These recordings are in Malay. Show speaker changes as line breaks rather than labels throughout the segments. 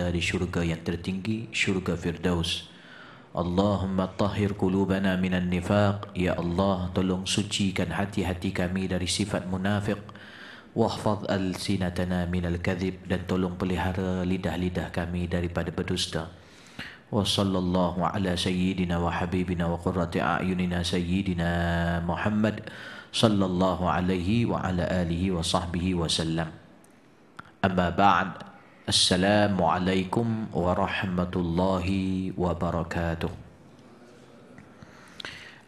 dari syurga yang tertinggi syurga firdaus Allahumma tahhir qulubana minan nifaq ya Allah tolong sucikan hati-hati kami dari sifat munafik wahfaz alsinatana minal kadhib dan tolong pelihara lidah-lidah kami daripada berdusta wa sallallahu ala sayyidina wa habibina wa qurrati a'yunina sayyidina Muhammad sallallahu alaihi wa ala alihi wa sahbihi wa sallam amma ba'd Assalamualaikum warahmatullahi wabarakatuh.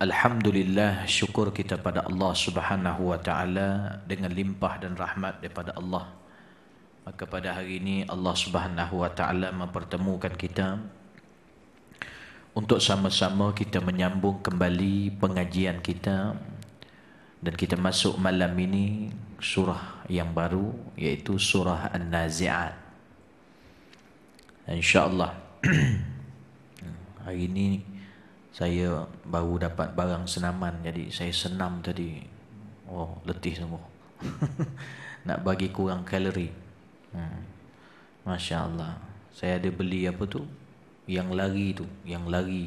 Alhamdulillah syukur kita pada Allah Subhanahu wa taala dengan limpah dan rahmat daripada Allah. Maka pada hari ini Allah Subhanahu wa taala mempertemukan kita untuk sama-sama kita menyambung kembali pengajian kita dan kita masuk malam ini surah yang baru iaitu surah An-Nazi'at. InsyaAllah Hari ini Saya baru dapat barang senaman Jadi saya senam tadi Oh letih semua Nak bagi kurang kalori hmm. Masya Allah Saya ada beli apa tu Yang lari tu Yang lari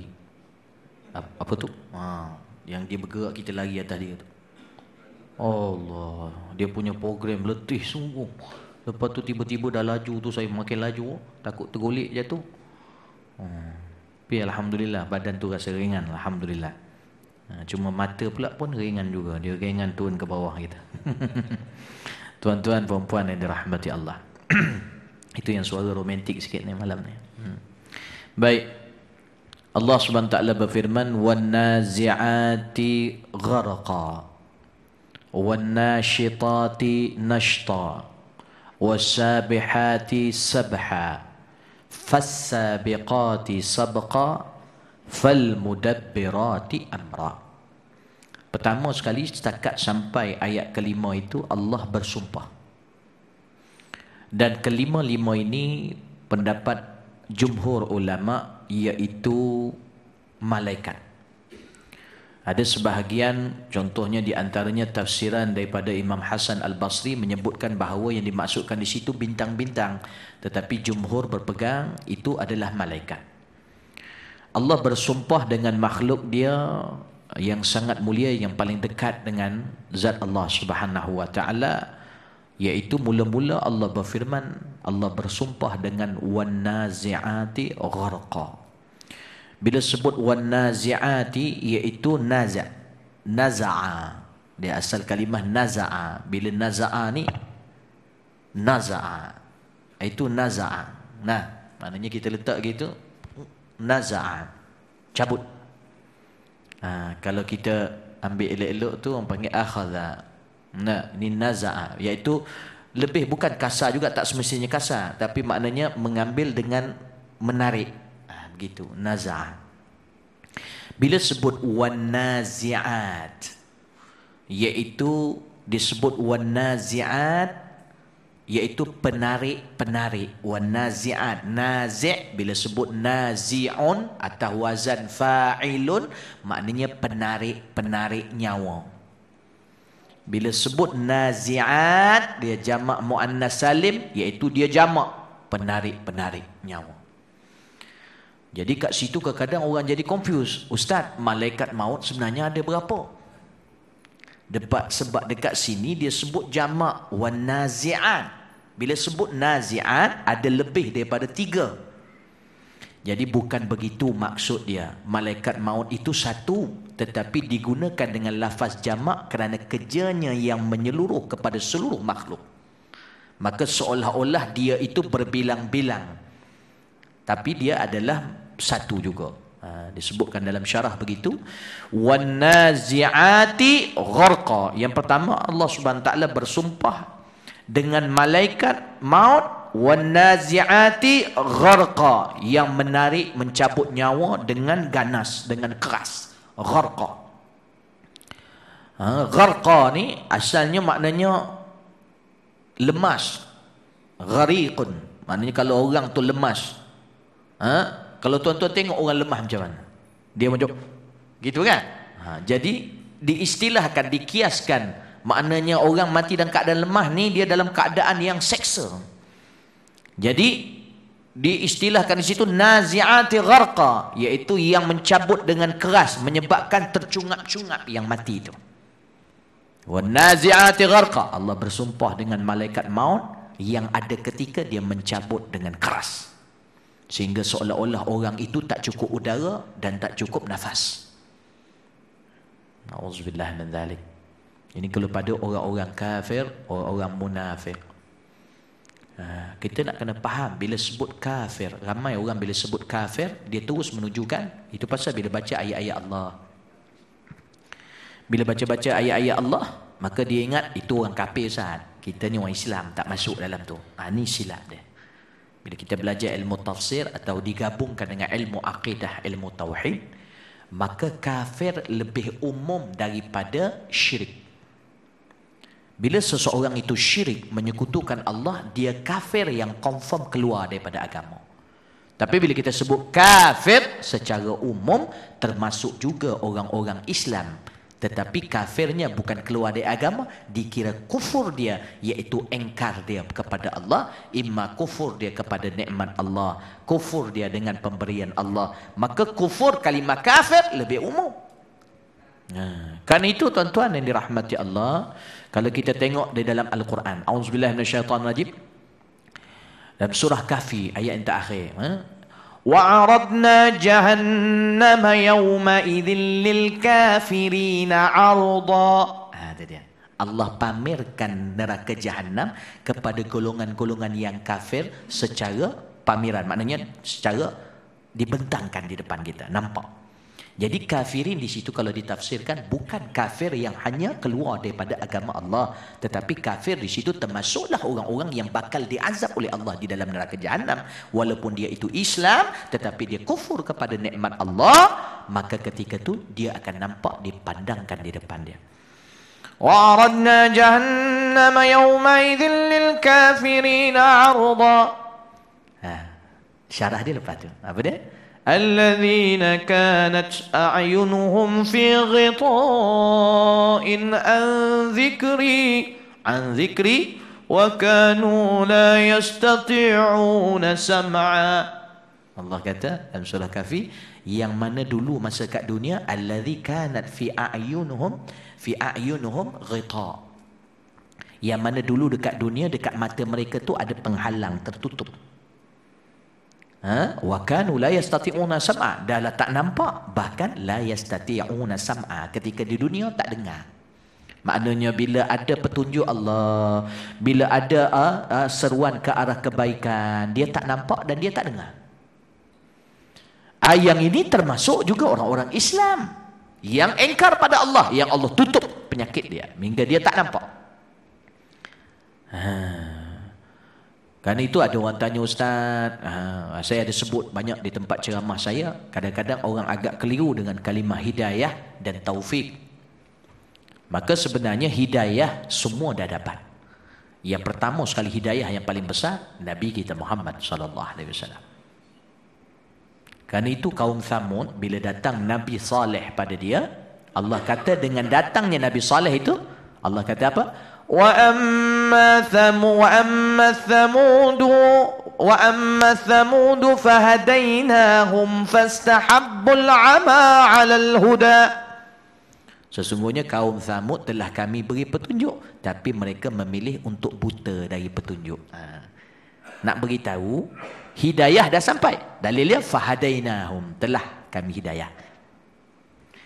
Apa, apa tu ha. Yang dia bergerak kita lari atas dia tu Allah Dia punya program letih sungguh Lepas tu tiba-tiba dah laju tu saya makin laju oh, Takut tergolik jatuh ah, Tapi Alhamdulillah badan tu rasa ringan Alhamdulillah ah, Cuma mata pula pun ringan juga Dia ringan turun ke bawah kita Tuan-tuan, perempuan yang dirahmati Allah Itu yang suara romantik sikit ni malam ni hmm. Baik Allah SWT berfirman وَالنَّازِعَاتِ غَرَقًا وَالنَّاشِطَاتِ نَشْطًا والسابحات سبحا فالسابقات سبقا فالمدبرات أمرا Pertama sekali setakat sampai ayat kelima itu Allah bersumpah Dan kelima-lima ini pendapat jumhur ulama iaitu malaikat ada sebahagian contohnya di antaranya tafsiran daripada Imam Hasan Al-Basri menyebutkan bahawa yang dimasukkan di situ bintang-bintang tetapi jumhur berpegang itu adalah malaikat. Allah bersumpah dengan makhluk dia yang sangat mulia yang paling dekat dengan zat Allah Subhanahu wa taala iaitu mula-mula Allah berfirman Allah bersumpah dengan wan naziati gharqa bila sebut wan naziati iaitu naza naza'a dia asal kalimah naza'a bila naza'a ni naza'a itu naza'a nah maknanya kita letak gitu naza'a cabut ha, kalau kita ambil elok-elok tu orang panggil akhadha nah ni naza'a iaitu lebih bukan kasar juga tak semestinya kasar tapi maknanya mengambil dengan menarik gitu nazah bila sebut wanaziat yaitu disebut wanaziat yaitu penarik penarik wanaziat nazi' bila sebut nazi'un atau wazan fa'ilun maknanya penarik penarik nyawa bila sebut nazi'at dia jamak muannas salim iaitu dia jamak penarik penarik nyawa jadi kat situ kadang-kadang orang jadi confused. Ustaz, malaikat maut sebenarnya ada berapa? Dekat sebab dekat sini dia sebut jamak wan nazi'at. Bila sebut nazi'at ada lebih daripada tiga. Jadi bukan begitu maksud dia. Malaikat maut itu satu tetapi digunakan dengan lafaz jamak kerana kerjanya yang menyeluruh kepada seluruh makhluk. Maka seolah-olah dia itu berbilang-bilang. Tapi dia adalah satu juga ha, disebutkan dalam syarah begitu wan naziati yang pertama Allah Subhanahu taala bersumpah dengan malaikat maut wan naziati yang menarik mencabut nyawa dengan ganas dengan keras gharqa ha, gharqa ni asalnya maknanya lemas gariqun. maknanya kalau orang tu lemas ha, kalau tuan-tuan tengok orang lemah macam mana? Dia macam gitu kan? Ha, jadi diistilahkan, dikiaskan maknanya orang mati dalam keadaan lemah ni dia dalam keadaan yang seksa. Jadi diistilahkan di situ nazi'ati gharqa iaitu yang mencabut dengan keras menyebabkan tercungap-cungap yang mati itu. Wa nazi'ati gharqa Allah bersumpah dengan malaikat maut yang ada ketika dia mencabut dengan keras sehingga seolah-olah orang itu tak cukup udara dan tak cukup nafas. Nauzubillah min dzalik. Ini kalau pada orang-orang kafir, orang-orang munafik. Ha, kita nak kena faham bila sebut kafir, ramai orang bila sebut kafir, dia terus menunjukkan itu pasal bila baca ayat-ayat Allah. Bila baca-baca ayat-ayat Allah, maka dia ingat itu orang kafir sah. Kita ni orang Islam, tak masuk dalam tu. Ha, ni silap dia bila kita belajar ilmu tafsir atau digabungkan dengan ilmu akidah ilmu tauhid maka kafir lebih umum daripada syirik bila seseorang itu syirik menyekutukan Allah dia kafir yang confirm keluar daripada agama tapi bila kita sebut kafir secara umum termasuk juga orang-orang Islam tetapi kafirnya bukan keluar dari agama dikira kufur dia iaitu engkar dia kepada Allah imma kufur dia kepada nikmat Allah kufur dia dengan pemberian Allah maka kufur kalimah kafir lebih umum Ha. Kan itu tuan-tuan yang dirahmati Allah. Kalau kita tengok di dalam Al-Quran. A'udzubillah minasyaitan Dalam surah Kafir ayat yang terakhir. Ha, وعرضنا جهنم يومئذ للكافرين عرضا ah, Allah pamerkan neraka jahanam kepada golongan-golongan yang kafir secara pameran maknanya secara dibentangkan di depan kita nampak jadi kafirin di situ kalau ditafsirkan bukan kafir yang hanya keluar daripada agama Allah, tetapi kafir di situ termasuklah orang-orang yang bakal diazab oleh Allah di dalam neraka jahanam walaupun dia itu Islam tetapi dia kufur kepada nikmat Allah, maka ketika itu dia akan nampak dipandangkan di depan dia. وعرضنا جهنم يومئذ للكافرين kafirin ha, syarah dia lepas tu apa dia الذين كانت أعينهم في غطاء عن ذكري عن ذكري وكانوا لا يستطيعون سمعا Allah kata dalam surah kafi yang mana dulu masa kat dunia allazi kanat fi ayunhum fi ayunhum ghita yang mana dulu dekat dunia dekat mata mereka tu ada penghalang tertutup ha wa kanu la yastati'una sam'a dah lah tak nampak bahkan la yastati'una sam'a ketika di dunia tak dengar maknanya bila ada petunjuk Allah bila ada uh, uh, seruan ke arah kebaikan dia tak nampak dan dia tak dengar ayang ah, ini termasuk juga orang-orang Islam yang engkar pada Allah yang Allah tutup penyakit dia hingga dia tak nampak ha. Karena itu ada orang tanya Ustaz, ha, saya ada sebut banyak di tempat ceramah saya, kadang-kadang orang agak keliru dengan kalimah hidayah dan taufik. Maka sebenarnya hidayah semua dah dapat. Yang pertama sekali hidayah yang paling besar Nabi kita Muhammad sallallahu alaihi wasallam. Karena itu kaum Samud bila datang Nabi Saleh pada dia, Allah kata dengan datangnya Nabi Saleh itu, Allah kata apa? وأما ثمود وأما الثمود وأما الثمود فهديناهم فاستحبوا العمى على الهدى Sesungguhnya kaum Thamud telah kami beri petunjuk tapi mereka memilih untuk buta dari petunjuk. Ha. Nak beritahu hidayah dah sampai. Dalilnya fahadainahum telah kami hidayah.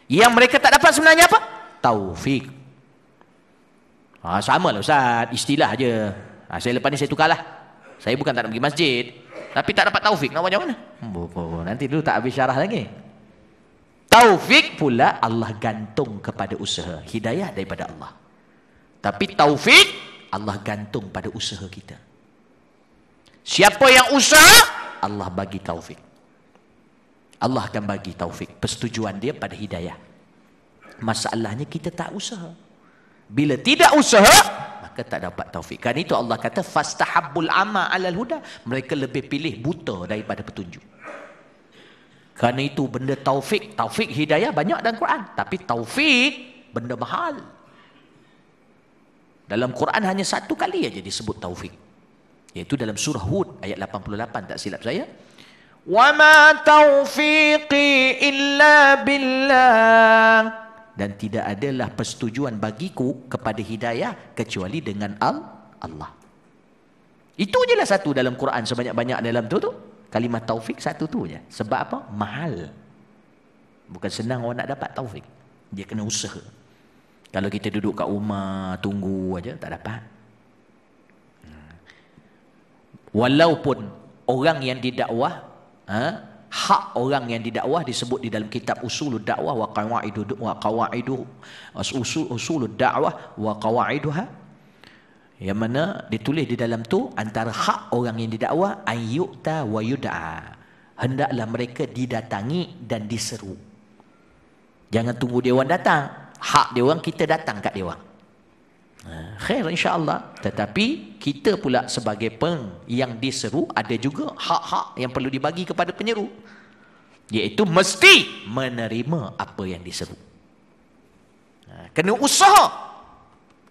Yang mereka tak dapat sebenarnya apa? Taufik. Ha, sama lah Ustaz, istilah je. Ha, saya lepas ni saya tukarlah. Saya bukan tak nak pergi masjid. Tapi tak dapat taufik, nak buat macam mana? Oh, oh, oh. Nanti dulu tak habis syarah lagi. Taufik pula Allah gantung kepada usaha. Hidayah daripada Allah. Tapi taufik Allah gantung pada usaha kita. Siapa yang usaha, Allah bagi taufik. Allah akan bagi taufik. Persetujuan dia pada hidayah. Masalahnya kita tak usaha. Bila tidak usaha, maka tak dapat taufik. Kan itu Allah kata fastahabbul ama alal huda. Mereka lebih pilih buta daripada petunjuk. Kerana itu benda taufik. Taufik hidayah banyak dalam Quran. Tapi taufik benda mahal. Dalam Quran hanya satu kali saja disebut taufik. yaitu dalam surah Hud ayat 88 tak silap saya. Wa ma تَوْفِيقِي illa billah dan tidak adalah persetujuan bagiku kepada hidayah kecuali dengan al Allah. Itu jelah satu dalam Quran sebanyak-banyak dalam tu tu. Kalimah taufik satu tu je. Sebab apa? Mahal. Bukan senang orang nak dapat taufik. Dia kena usaha. Kalau kita duduk kat rumah, tunggu aja tak dapat. Hmm. Walaupun orang yang didakwah, ha, hak orang yang didakwah disebut di dalam kitab usulul dakwah wa qawaidu wa qawaidu usul usulul dakwah wa ha. yang mana ditulis di dalam tu antara hak orang yang didakwah ayyuta wa yud'a hendaklah mereka didatangi dan diseru jangan tunggu Dewan datang hak Dewan kita datang kat Dewan. Ha, khair insyaAllah Tetapi kita pula sebagai peng Yang diseru ada juga hak-hak Yang perlu dibagi kepada penyeru Iaitu mesti menerima Apa yang diseru ha, Kena usaha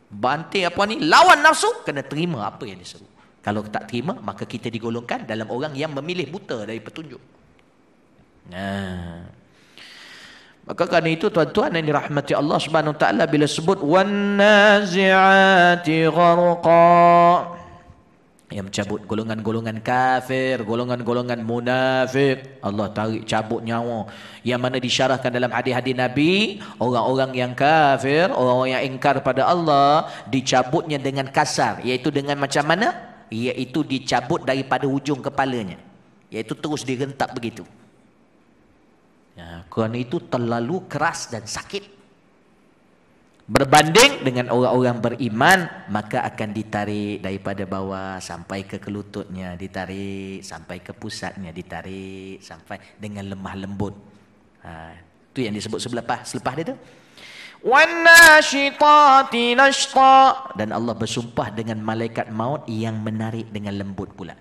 Banting apa ni Lawan nafsu kena terima apa yang diseru Kalau tak terima maka kita digolongkan Dalam orang yang memilih buta dari petunjuk ha. Maka kerana itu tuan-tuan yang dirahmati Allah Subhanahu wa taala bila sebut wan naziati gharqa yang mencabut golongan-golongan kafir, golongan-golongan munafik. Allah tarik cabut nyawa. Yang mana disyarahkan dalam hadis-hadis Nabi, orang-orang yang kafir, orang-orang yang ingkar pada Allah, dicabutnya dengan kasar. Iaitu dengan macam mana? Iaitu dicabut daripada hujung kepalanya. Iaitu terus direntak begitu. Ya, Quran itu terlalu keras dan sakit. Berbanding dengan orang-orang beriman, maka akan ditarik daripada bawah sampai ke kelututnya, ditarik sampai ke pusatnya, ditarik sampai dengan lemah lembut. Ha, itu yang disebut sebelah selepas dia itu. وَالنَّاشِطَاتِ نَشْطَى Dan Allah bersumpah dengan malaikat maut yang menarik dengan lembut pula.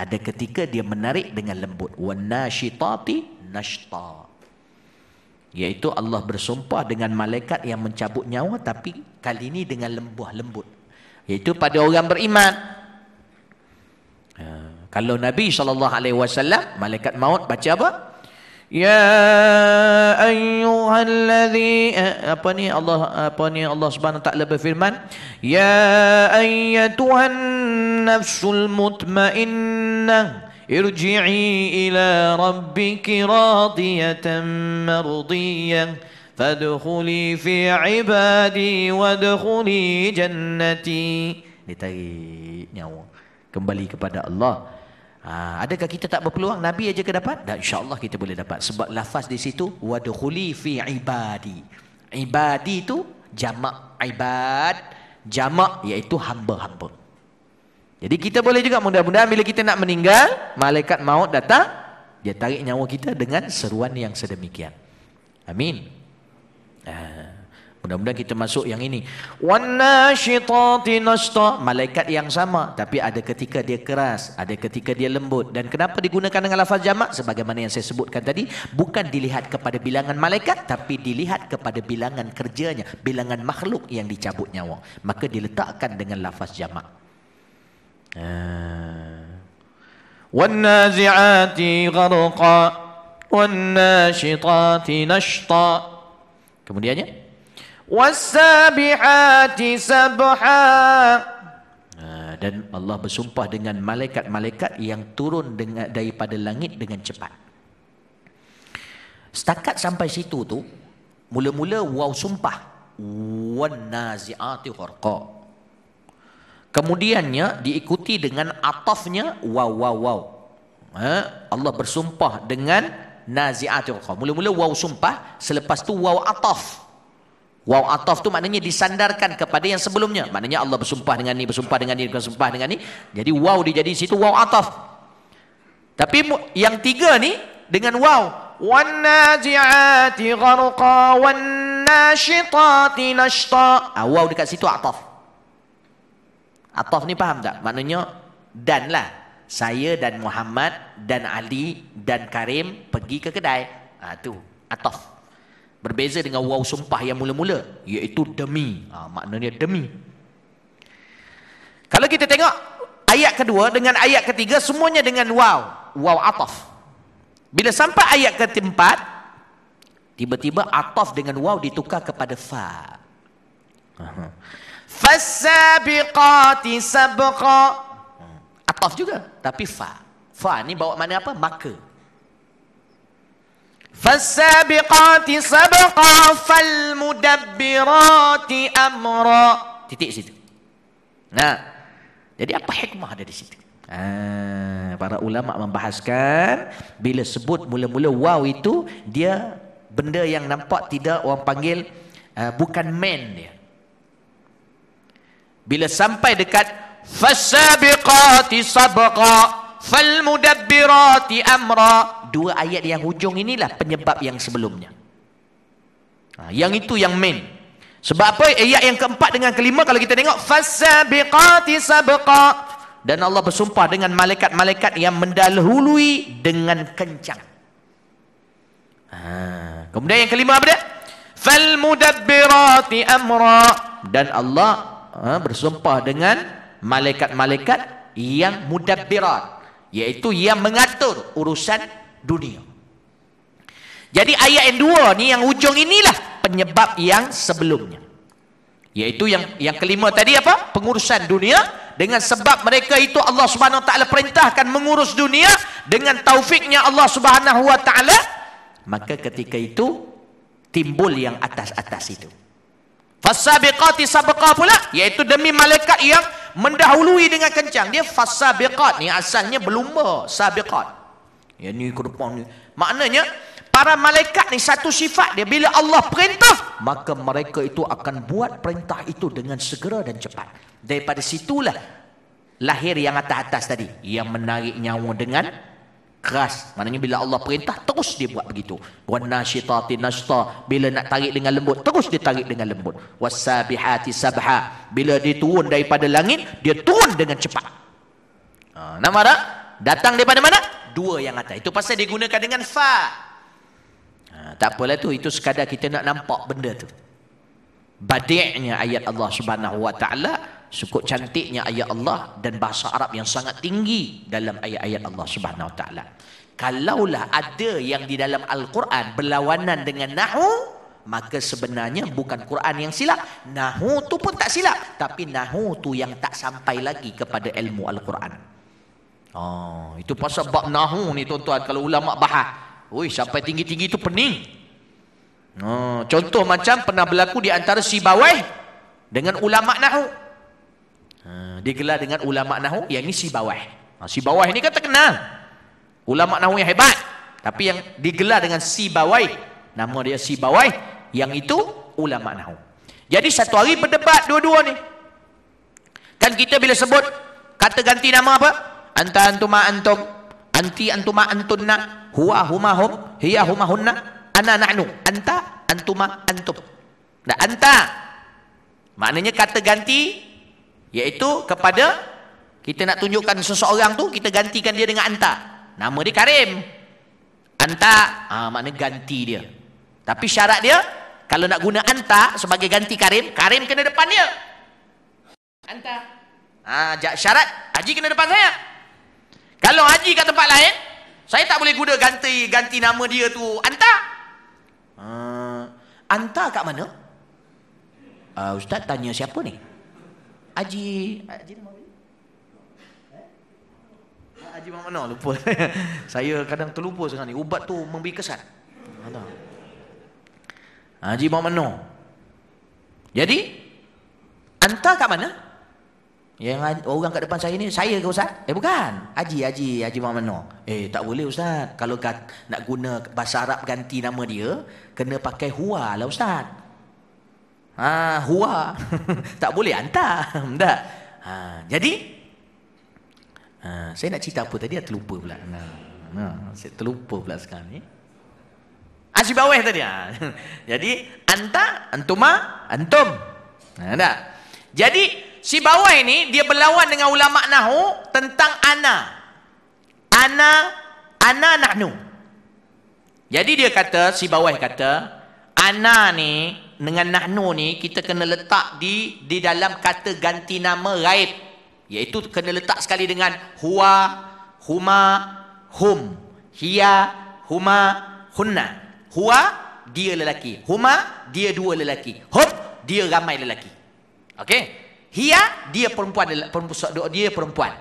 Ada ketika dia menarik dengan lembut. وَالنَّاشِطَاتِ nashta yaitu Allah bersumpah dengan malaikat yang mencabut nyawa tapi kali ini dengan lembah lembut yaitu pada orang beriman ha, kalau Nabi SAW malaikat maut baca apa Ya Ayuhan eh, apa ni Allah apa ni Allah Subhanahu taala berfirman ya Ayatuhan nafsul mutmainnah ارجعي إلى ربك راضية مرضية فادخلي في عبادي jannati. جنتي لتريد نعوه kembali kepada Allah. Ha, adakah kita tak berpeluang Nabi aja ke dapat? Dan insya-Allah kita boleh dapat sebab lafaz di situ wadkhuli fi ibadi. Ibadi itu jama' ibad, jama' iaitu hamba-hamba. Jadi kita boleh juga mudah-mudahan bila kita nak meninggal, malaikat maut datang, dia tarik nyawa kita dengan seruan yang sedemikian. Amin. Ah, mudah-mudahan kita masuk yang ini. Malaikat yang sama. Tapi ada ketika dia keras. Ada ketika dia lembut. Dan kenapa digunakan dengan lafaz jamak? Sebagaimana yang saya sebutkan tadi. Bukan dilihat kepada bilangan malaikat. Tapi dilihat kepada bilangan kerjanya. Bilangan makhluk yang dicabut nyawa. Maka diletakkan dengan lafaz jamak. والنازعات غرقا والناشطات نشطا kemudiannya والسابحات سبحا dan Allah bersumpah dengan malaikat-malaikat yang turun dengan, daripada langit dengan cepat. Setakat sampai situ tu, mula-mula wow sumpah. Naziati gharqa. Kemudiannya diikuti dengan atafnya waw waw waw. Ha? Allah bersumpah dengan nazi'atul qaw. Mula-mula waw sumpah, selepas tu waw ataf. Waw ataf tu maknanya disandarkan kepada yang sebelumnya. Maknanya Allah bersumpah dengan ni, bersumpah dengan ni, bersumpah dengan ni. Jadi waw dia jadi situ waw ataf. Tapi yang tiga ni dengan waw. Wan nazi'ati gharqa wan nashitati nashta. Ha, waw dekat situ ataf. Ataf ni faham tak? Maknanya dan lah. Saya dan Muhammad dan Ali dan Karim pergi ke kedai. Ha, tu ataf. Berbeza dengan waw sumpah yang mula-mula. Iaitu demi. Ha, maknanya demi. Kalau kita tengok ayat kedua dengan ayat ketiga semuanya dengan waw. Waw ataf. Bila sampai ayat ketempat, tiba-tiba ataf dengan waw ditukar kepada fa. Uh-huh. Fasabiqati sabqa. Ah, ataf juga tapi fa. Fa ni bawa mana apa? Maka. Fasabiqati sabqa fal mudabbirati amra. Titik situ. Nah. Jadi apa hikmah ada di situ? Ha, para ulama membahaskan bila sebut mula-mula wow itu dia benda yang nampak tidak orang panggil uh, bukan man dia bila sampai dekat fasabiqati sabqa fal mudabbirati amra dua ayat yang hujung inilah penyebab yang sebelumnya ha, yang itu yang main sebab apa ayat yang keempat dengan kelima kalau kita tengok fasabiqati sabqa dan Allah bersumpah dengan malaikat-malaikat yang mendahului dengan kencang ha, kemudian yang kelima apa dia fal mudabbirati amra dan Allah Ha, bersumpah dengan malaikat-malaikat yang mudabbirat iaitu yang mengatur urusan dunia. Jadi ayat yang dua ni yang ujung inilah penyebab yang sebelumnya. Iaitu yang yang kelima tadi apa? Pengurusan dunia dengan sebab mereka itu Allah Subhanahu taala perintahkan mengurus dunia dengan taufiknya Allah Subhanahu wa taala maka ketika itu timbul yang atas-atas itu. Fasabiqati sabqa pula iaitu demi malaikat yang mendahului dengan kencang. Dia fasabiqat ni asalnya berlumba, sabiqat. Ya ni ke depan ni. Maknanya para malaikat ni satu sifat dia bila Allah perintah maka mereka itu akan buat perintah itu dengan segera dan cepat. Daripada situlah lahir yang atas-atas tadi yang menarik nyawa dengan keras. Maknanya bila Allah perintah terus dia buat begitu. Wan nasyitati nashta bila nak tarik dengan lembut terus dia tarik dengan lembut. Wasabihati sabha bila dia turun daripada langit dia turun dengan cepat. Ha, nama tak? Datang daripada mana? Dua yang atas. Itu pasal digunakan dengan fa. Ha, tak apalah tu itu sekadar kita nak nampak benda tu. Badi'nya ayat Allah Subhanahu Sukuk cantiknya ayat Allah dan bahasa Arab yang sangat tinggi dalam ayat-ayat Allah Subhanahu Wa Taala. Kalaulah ada yang di dalam Al-Quran berlawanan dengan nahu, maka sebenarnya bukan Quran yang silap. Nahu tu pun tak silap, tapi nahu tu yang tak sampai lagi kepada ilmu Al-Quran. Oh, itu pasal bab nahu ni tuan-tuan kalau ulama bahas. Woi, sampai tinggi-tinggi tu pening. Oh, contoh macam pernah berlaku di antara si bawai dengan ulama nahu digelar dengan ulama nahu yang ini si bawah. Ha, si bawah ini kan terkenal. Ulama nahu yang hebat. Tapi yang digelar dengan si bawah, nama dia si bawah, yang itu ulama nahu. Jadi satu hari berdebat dua-dua ni. Kan kita bila sebut kata ganti nama apa? Anta antuma antum, anti antuma antunna, huwa huma hum, hiya huma hunna, ana nahnu, anta antuma antum. Nah, anta. Maknanya kata ganti iaitu kepada kita nak tunjukkan seseorang tu kita gantikan dia dengan anta nama dia Karim anta ah ha, makna ganti dia tapi syarat dia kalau nak guna anta sebagai ganti Karim Karim kena depan dia anta ah ha, syarat haji kena depan saya kalau haji kat tempat lain saya tak boleh guna ganti ganti nama dia tu anta ha, anta kat mana Uh, Ustaz tanya siapa ni? Haji Haji nama apa? Eh? Haji Mamana lupa. Saya kadang terlupa sekarang ni. Ubat tu memberi kesan. Haji Mamana. Jadi antah kat mana? Yang orang kat depan saya ni saya ke ustaz? Eh bukan. Haji Haji Haji Mamana. Eh tak boleh ustaz. Kalau kat, nak guna bahasa Arab ganti nama dia kena pakai huwa lah ustaz ha, hua tak boleh hantar tak ha, jadi ha, saya nak cerita apa tadi ya lupa, pula nah, ha, ha, nah, saya terlupa pula sekarang ni Asyik ah, bawah tadi. Ha. Jadi, anta, antuma, antum. Ha, tak? Jadi, si bawah ini, dia berlawan dengan ulama' Nahu tentang ana. Ana, ana nahnu. Jadi, dia kata, si bawah kata, ana ni, dengan nahnu ni kita kena letak di di dalam kata ganti nama raib iaitu kena letak sekali dengan huwa huma hum hiya huma hunna huwa dia lelaki huma dia dua lelaki hum dia ramai lelaki okey hiya dia perempuan perempuan dia perempuan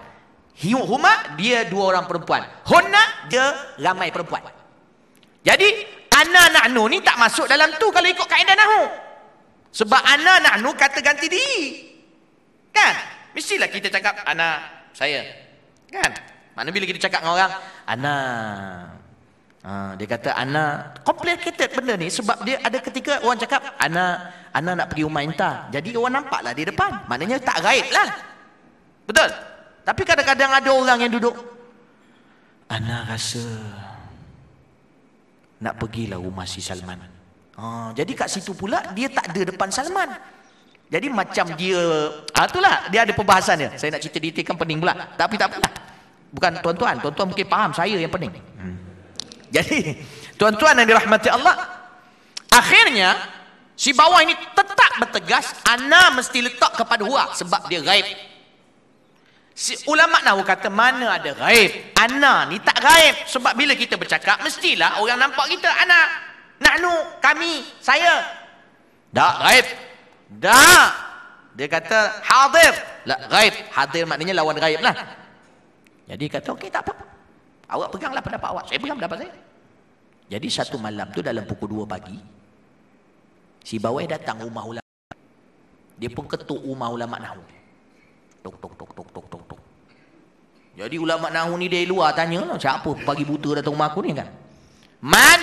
hiya huma dia dua orang perempuan hunna dia ramai perempuan jadi ana nahnu ni tak masuk dalam tu kalau ikut kaedah nahu. Sebab ana nahnu kata ganti diri. Kan? Mestilah kita cakap ana saya. Kan? Mana bila kita cakap dengan orang ana. Ha, dia kata ana complicated benda ni sebab dia ada ketika orang cakap ana ana nak pergi rumah entah. Jadi orang nampaklah di depan. Maknanya tak gaib lah. Betul? Tapi kadang-kadang ada orang yang duduk Ana rasa nak pergilah rumah si Salman. Ha, jadi kat situ pula dia tak ada depan Salman. Jadi macam dia, ha, itulah dia ada perbahasan dia. Saya nak cerita detail kan pening pula. Tapi tak apalah. Bukan tuan-tuan, tuan-tuan mungkin faham saya yang pening. Hmm. Jadi tuan-tuan yang dirahmati Allah, akhirnya si bawah ini tetap bertegas ana mesti letak kepada huak sebab dia gaib. Si ulama Nahu kata mana ada gaib? Ana ni tak gaib sebab bila kita bercakap mestilah orang nampak kita anak. Nak nu kami, saya. Tak gaib. Tak. Dia kata hadir. La gaib. Hadir maknanya lawan gaib lah. Jadi kata okey tak apa-apa. Awak peganglah pendapat awak. Saya pegang pendapat saya. Jadi satu malam tu dalam pukul 2 pagi si bawai datang rumah ulama. Dia pun ketuk rumah ulama Nahu. Tok tok tok tok tok tok. Jadi ulama nahu ni dari luar tanya siapa pagi buta datang rumah aku ni kan? Man?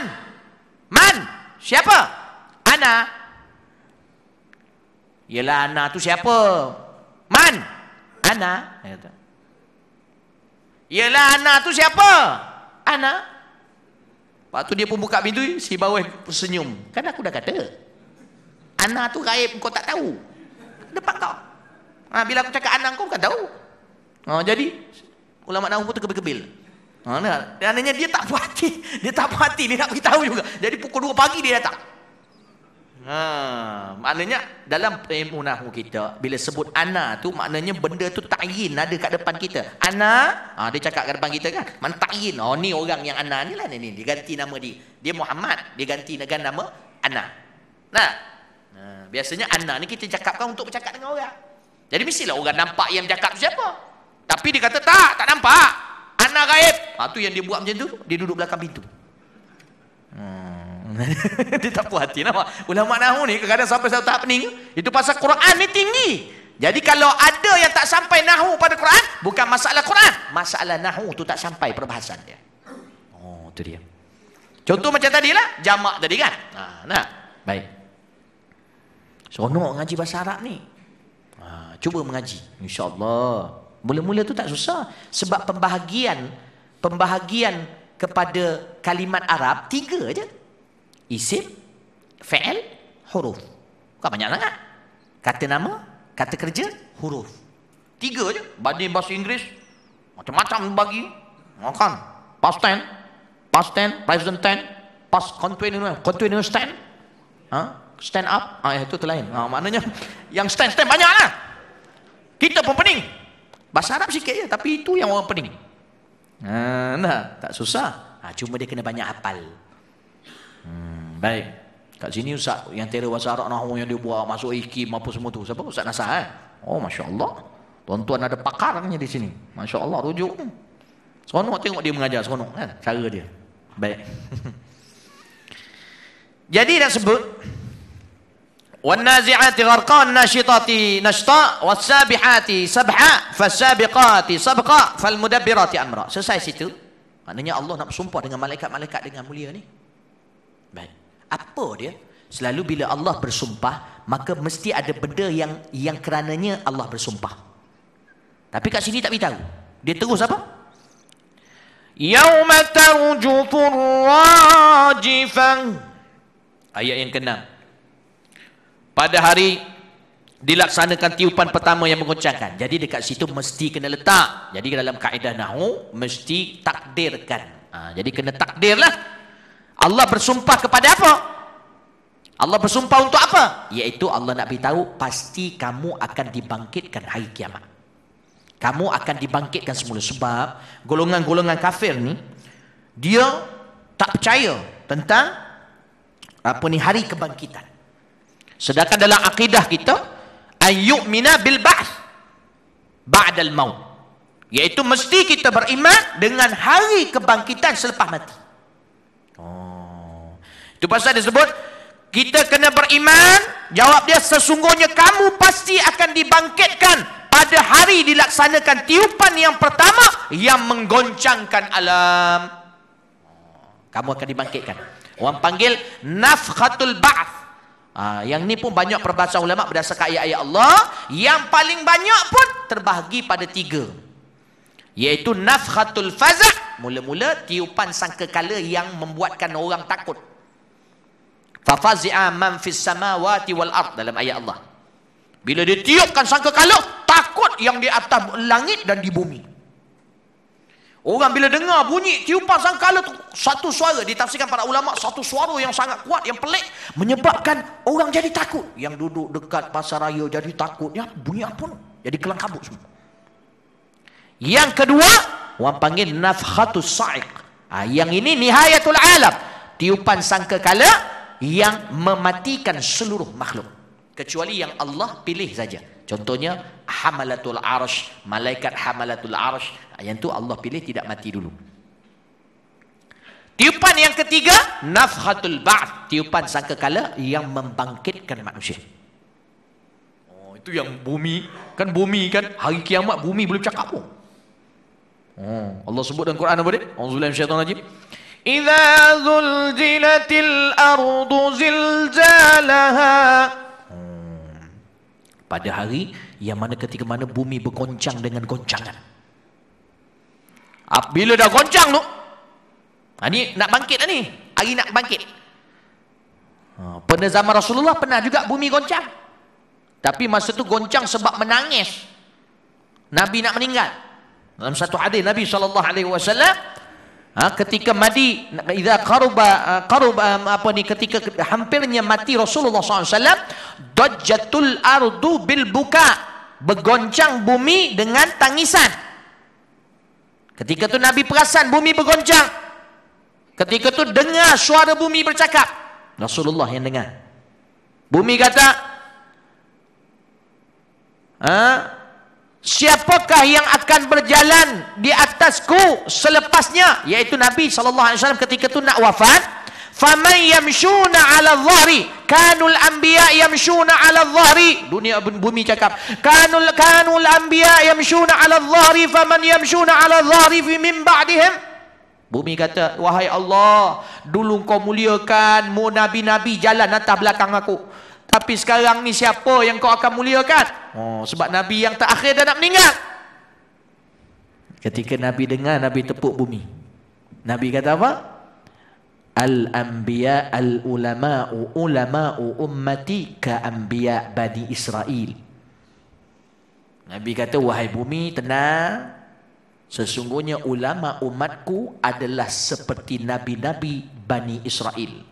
Man? Siapa? Ana? Yelah Ana tu siapa? Man? Ana? Kata. Yelah Ana tu siapa? Ana? Lepas tu dia pun buka pintu, si bawah senyum. Kan aku dah kata. Ana tu raib kau tak tahu. Depan kau. Ha, bila aku cakap Ana kau bukan tahu. Ha, jadi Ulama Nahu pun terkebil-kebil. Ha, dan anaknya dia tak puas hati. Dia tak puas hati. Dia nak beritahu juga. Jadi pukul 2 pagi dia datang. Ha, maknanya dalam ilmu Nahu kita. Bila sebut Ana tu. Maknanya benda tu ta'in ada kat depan kita. Ana. Ha, dia cakap kat depan kita kan. Mana ta'in. Oh ni orang yang Ana ni lah. Ni, ni. Dia ganti nama dia. Dia Muhammad. Dia ganti dengan nama Ana. Nah. Ha, biasanya Ana ni kita cakapkan untuk bercakap dengan orang. Jadi mestilah orang nampak yang cakap siapa. Tapi dia kata tak, tak nampak. Ana gaib. Ha, tu yang dia buat macam tu, dia duduk belakang pintu. Hmm. dia tak puas hati nampak. Ulama nahu ni kadang sampai satu tahap ni. Itu pasal Quran ni tinggi. Jadi kalau ada yang tak sampai nahu pada Quran, bukan masalah Quran. Masalah nahu tu tak sampai perbahasan dia. Oh, tu dia. Contoh macam tadi lah, jamak tadi kan. Ha, nah. Baik. Seronok ngaji bahasa Arab ni. Ha, cuba mengaji. InsyaAllah. Mula-mula tu tak susah sebab pembahagian pembahagian kepada kalimat Arab tiga aja. Isim, fa'il, huruf. Bukan banyak sangat. Kata nama, kata kerja, huruf. Tiga aja. Banding bahasa Inggeris macam-macam bagi. Makan. Past tense, past tense, present tense, past continuous, continuous tense. Ha? Stand up, ah, eh, itu terlain. Ha, ah, Mana yang stand stand banyaklah. Kita pun pening. Bahasa Arab sikit ya, tapi itu yang orang pening. Ha, nah, tak susah. Ha, cuma dia kena banyak hafal. Hmm, baik. Kat sini Ustaz yang tera bahasa Arab nahu yang dia buat masuk ikim apa semua tu. Siapa Ustaz Nasah eh? Oh, masya-Allah. Tuan-tuan ada pakarannya di sini. Masya-Allah rujuk. Seronok tengok dia mengajar seronok kan eh? cara dia. Baik. Jadi dah sebut والنازعات غرقا الناشطات نشطا والسابحات سبحا فالسابقات سبقا فالمدبرات أمرا selesai situ maknanya Allah nak bersumpah dengan malaikat-malaikat dengan mulia ni baik apa dia selalu bila Allah bersumpah maka mesti ada benda yang yang kerananya Allah bersumpah tapi kat sini tak tahu dia terus apa yauma tarjutur rajifan ayat yang keenam pada hari dilaksanakan tiupan pertama yang mengguncangkan. Jadi dekat situ mesti kena letak. Jadi dalam kaedah nahu mesti takdirkan. Ha, jadi kena takdirlah. Allah bersumpah kepada apa? Allah bersumpah untuk apa? Iaitu Allah nak beritahu pasti kamu akan dibangkitkan hari kiamat. Kamu akan dibangkitkan semula sebab golongan-golongan kafir ni dia tak percaya tentang apa ni hari kebangkitan. Sedangkan dalam akidah kita, ayyumina bil ba'th ba'dal maut. Yaitu mesti kita beriman dengan hari kebangkitan selepas mati. Oh. Itu pasal disebut kita kena beriman, jawab dia sesungguhnya kamu pasti akan dibangkitkan pada hari dilaksanakan tiupan yang pertama yang menggoncangkan alam. Oh, kamu akan dibangkitkan. Orang panggil nafkhatul ba'ts. Ha, yang ni pun banyak perbahasan ulama berdasarkan ayat-ayat Allah. Yang paling banyak pun terbahagi pada tiga. Iaitu nafhatul fazah. Mula-mula tiupan sangkakala yang membuatkan orang takut. Fafazi'a man fis samawati wal ard dalam ayat Allah. Bila dia tiupkan sangkakala, takut yang di atas langit dan di bumi. Orang bila dengar bunyi tiupan sangkala tu, satu suara ditafsirkan para ulama, satu suara yang sangat kuat, yang pelik, menyebabkan orang jadi takut. Yang duduk dekat pasar raya jadi takut. Ya, bunyi apa ni? Jadi kelang kabut semua. Yang kedua, orang panggil nafhatus sa'iq. Ha, yang ini nihayatul alam. Tiupan sangkakala yang mematikan seluruh makhluk. Kecuali yang Allah pilih saja. Contohnya, hamalatul arsh. Malaikat hamalatul arsh. Yang tu Allah pilih tidak mati dulu. Tiupan yang ketiga, nafhatul ba'd. Tiupan sangkakala yang membangkitkan manusia. Oh, itu yang bumi, kan bumi kan hari kiamat bumi boleh cakap pun. Oh, Allah sebut dalam Quran apa dia? Auzubillahi minasyaitonir rajim. Idza zulzilatil ardu zilzalaha. Hmm. Pada hari yang mana ketika mana bumi berkoncang dengan goncangan. Bila dah goncang tu. Ha, nak bangkit lah ni. Hari nak bangkit. Ha, pernah zaman Rasulullah pernah juga bumi goncang. Tapi masa tu goncang sebab menangis. Nabi nak meninggal. Dalam satu hadis Nabi SAW. Ha, ketika mati. Iza karuba, karuba, ha, apa ni, ketika hampirnya mati Rasulullah SAW. Dajjatul ardu bil buka. Bergoncang bumi dengan Tangisan. Ketika tu Nabi perasan bumi bergoncang. Ketika tu dengar suara bumi bercakap. Rasulullah yang dengar. Bumi kata, ha? siapakah yang akan berjalan di atasku selepasnya? Yaitu Nabi SAW ketika tu nak wafat, faman yamshuna ala dhahri kanul anbiya yamshuna ala dhahri dunia bumi cakap kanul kanul anbiya yamshuna ala dhahri faman yamshuna ala dhahri fi min ba'dihim Bumi kata, wahai Allah, dulu kau muliakan mu nabi-nabi jalan atas belakang aku. Tapi sekarang ni siapa yang kau akan muliakan? Oh, sebab nabi yang terakhir dah nak meninggal. Ketika nabi dengar nabi tepuk bumi. Nabi kata apa? Al-Anbiya al-Ulama'u Ulama'u ummati ka-Anbiya Bani Israel Nabi kata wahai bumi tenang Sesungguhnya ulama umatku adalah seperti nabi-nabi Bani Israel.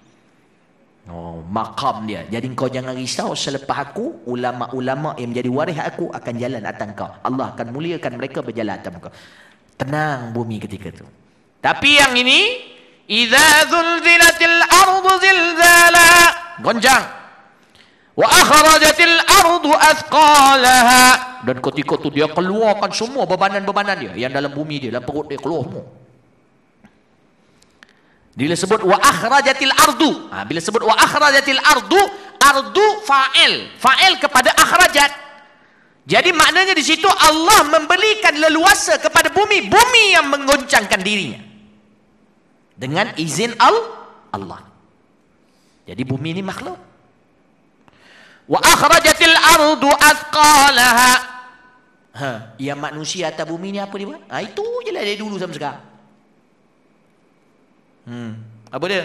Oh, makam dia. Jadi kau jangan risau selepas aku, ulama-ulama yang menjadi waris aku akan jalan atas kau. Allah akan muliakan mereka berjalan atas kau. Tenang bumi ketika itu. Tapi yang ini, idza zulzilatil ardu zilzala goncang wa akhrajatil ardu athqalaha dan ketika tu dia keluarkan semua bebanan-bebanan dia yang dalam bumi dia dalam perut dia keluar semua bila sebut wa akhrajatil ardu ha, bila sebut wa akhrajatil ardu ardu fa'il fa'il kepada akhrajat jadi maknanya di situ Allah membelikan leluasa kepada bumi bumi yang menggoncangkan dirinya dengan izin al Allah. Jadi bumi ini makhluk. Wa akhrajatil ardu athqalaha. Ha, ya manusia atas bumi ni apa dia buat? Ha, itu je lah dia dulu sampai sekarang. Hmm. Apa dia?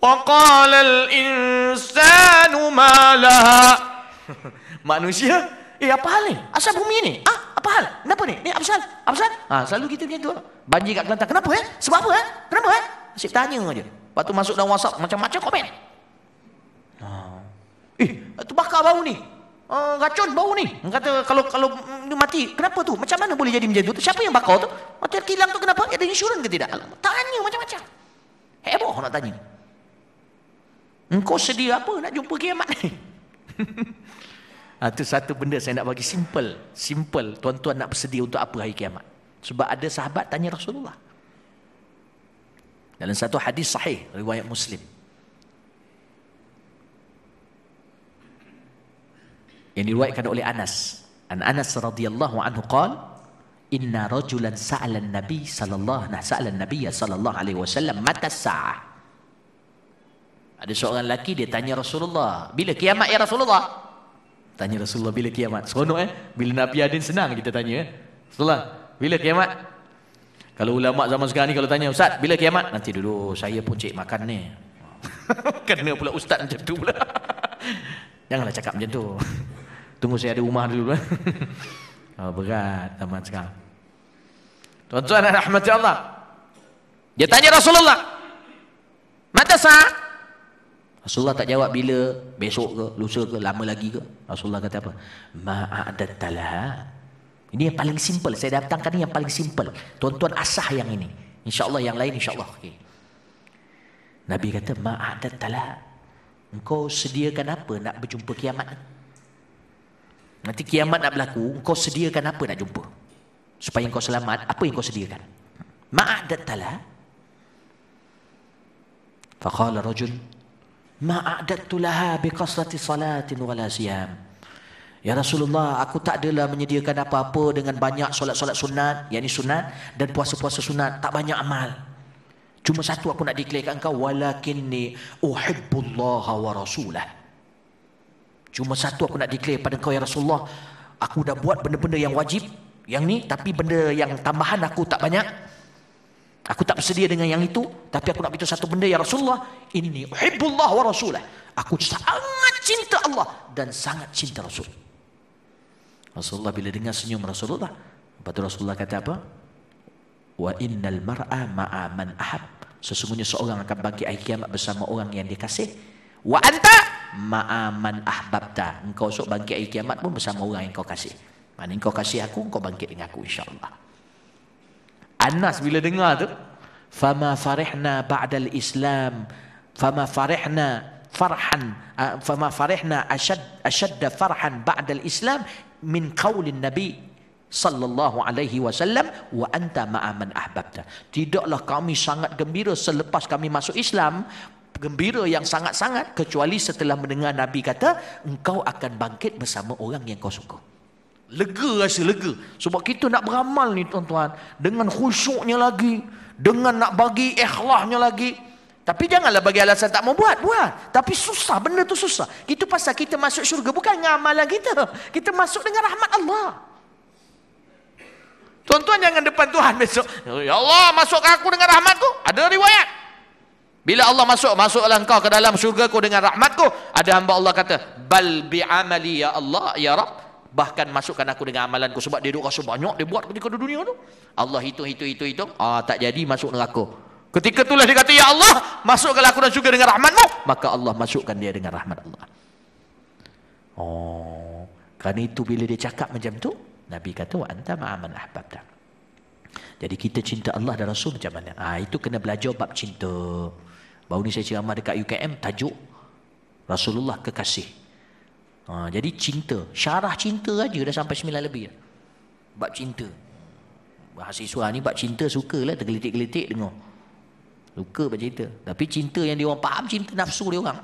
Wa qala al-insanu ma laha. manusia Eh apa hal ni? Asal bumi ni? Ah, apa hal? Kenapa ni? Ni apa pasal? Apa pasal? Ha, selalu kita macam tu. Banjir kat Kelantan. Kenapa eh? Sebab apa eh? Kenapa eh? Asyik tanya aja. Lepas tu masuk dalam WhatsApp macam-macam komen. Ha. Eh, tu bakar bau ni. Uh, racun bau ni. kata kalau kalau dia mati, kenapa tu? Macam mana boleh jadi macam tu? Siapa yang bakar tu? Mati kilang tu kenapa? Ada insurans ke tidak? Tanya macam-macam. Heboh nak tanya. Engkau sedia apa nak jumpa kiamat ni? Itu ha, satu benda saya nak bagi simple. Simple. Tuan-tuan nak bersedia untuk apa hari kiamat. Sebab ada sahabat tanya Rasulullah. Dalam satu hadis sahih. Riwayat Muslim. Yang diriwayatkan oleh Anas. An Anas radhiyallahu anhu qal Inna rajulan sa'alan nabi sallallahu nah sa'alan nabi sallallahu alaihi wasallam mata sa'ah. Ada seorang lelaki dia tanya Rasulullah, bila kiamat ya Rasulullah? Tanya Rasulullah bila kiamat? Seronok eh? Bila Nabi Adin senang kita tanya. Eh? Rasulullah, bila kiamat? Kalau ulama zaman sekarang ni kalau tanya, Ustaz, bila kiamat? Nanti dulu oh, saya pun cik makan ni. Kena pula Ustaz macam tu pula. Janganlah cakap macam tu. Tunggu saya ada rumah dulu. Eh? oh, berat zaman sekarang. Tuan-tuan dan rahmatullah. Dia tanya Rasulullah. Mata sah. Rasulullah tak jawab bila besok ke lusa ke lama lagi ke Rasulullah kata apa ma'adatalah ini yang paling simple saya datangkan ini yang paling simple tuan-tuan asah yang ini insyaallah yang lain insyaallah okay. Nabi kata ma'adatalah engkau sediakan apa nak berjumpa kiamat nanti kiamat nak berlaku engkau sediakan apa nak jumpa supaya engkau selamat apa yang engkau sediakan ma'adatalah Fakal rujul, ma'adattu laha biqasrati salatin wala siyam Ya Rasulullah, aku tak adalah menyediakan apa-apa dengan banyak solat-solat sunat, yakni sunat dan puasa-puasa sunat, tak banyak amal. Cuma satu aku nak declare kat engkau, walakinni uhibbullah wa rasulah. Cuma satu aku nak declare pada engkau ya Rasulullah, aku dah buat benda-benda yang wajib, yang ni tapi benda yang tambahan aku tak banyak Aku tak bersedia dengan yang itu, tapi aku nak beritahu satu benda ya Rasulullah, ini uhibbullah wa rasulah. Aku sangat cinta Allah dan sangat cinta Rasul. Rasulullah bila dengar senyum Rasulullah, lepas Rasulullah kata apa? Wa innal mar'a ma'a man ahab. Sesungguhnya seorang akan bagi akhir kiamat bersama orang yang dia kasih. Wa anta ma'a man ahbabta. Engkau sok bagi akhir kiamat pun bersama orang yang kau kasih. Maksudnya kau kasih aku, engkau bangkit dengan aku insya allah Anas bila dengar tu fama farihna ba'dal islam fama farihna farhan fama farihna ashad ashad farhan ba'dal islam min qaulin nabi sallallahu alaihi wasallam wa anta ma'a man ahbabta tidaklah kami sangat gembira selepas kami masuk Islam gembira yang sangat-sangat kecuali setelah mendengar nabi kata engkau akan bangkit bersama orang yang kau suka Lega rasa lega. Sebab kita nak beramal ni tuan-tuan. Dengan khusyuknya lagi. Dengan nak bagi ikhlasnya lagi. Tapi janganlah bagi alasan tak mau buat. Buat. Tapi susah. Benda tu susah. Itu pasal kita masuk syurga. Bukan dengan amalan kita. Kita masuk dengan rahmat Allah. Tuan-tuan jangan depan Tuhan besok. Ya Allah masuk aku dengan rahmatku. Ada riwayat. Bila Allah masuk, masuklah engkau ke dalam syurga ku dengan rahmatku. Ada hamba Allah kata, Bal bi'amali ya Allah, ya Rabb bahkan masukkan aku dengan amalanku sebab dia duk rasa banyak dia buat ketika dunia tu Allah hitung hitung hitung hitung ah tak jadi masuk neraka ketika itulah dia kata ya Allah masukkan aku dan juga dengan rahmatmu maka Allah masukkan dia dengan rahmat Allah oh kerana itu bila dia cakap macam tu Nabi kata wa anta ma'a ahbab ahbabta jadi kita cinta Allah dan Rasul macam mana? Ah itu kena belajar bab cinta. Baru ni saya ceramah dekat UKM tajuk Rasulullah kekasih. Ha, jadi cinta. Syarah cinta aja dah sampai sembilan lebih. Bab cinta. Mahasiswa ni bab cinta suka lah tergelitik-gelitik dengar. Luka bab cinta. Tapi cinta yang diorang faham cinta nafsu diorang.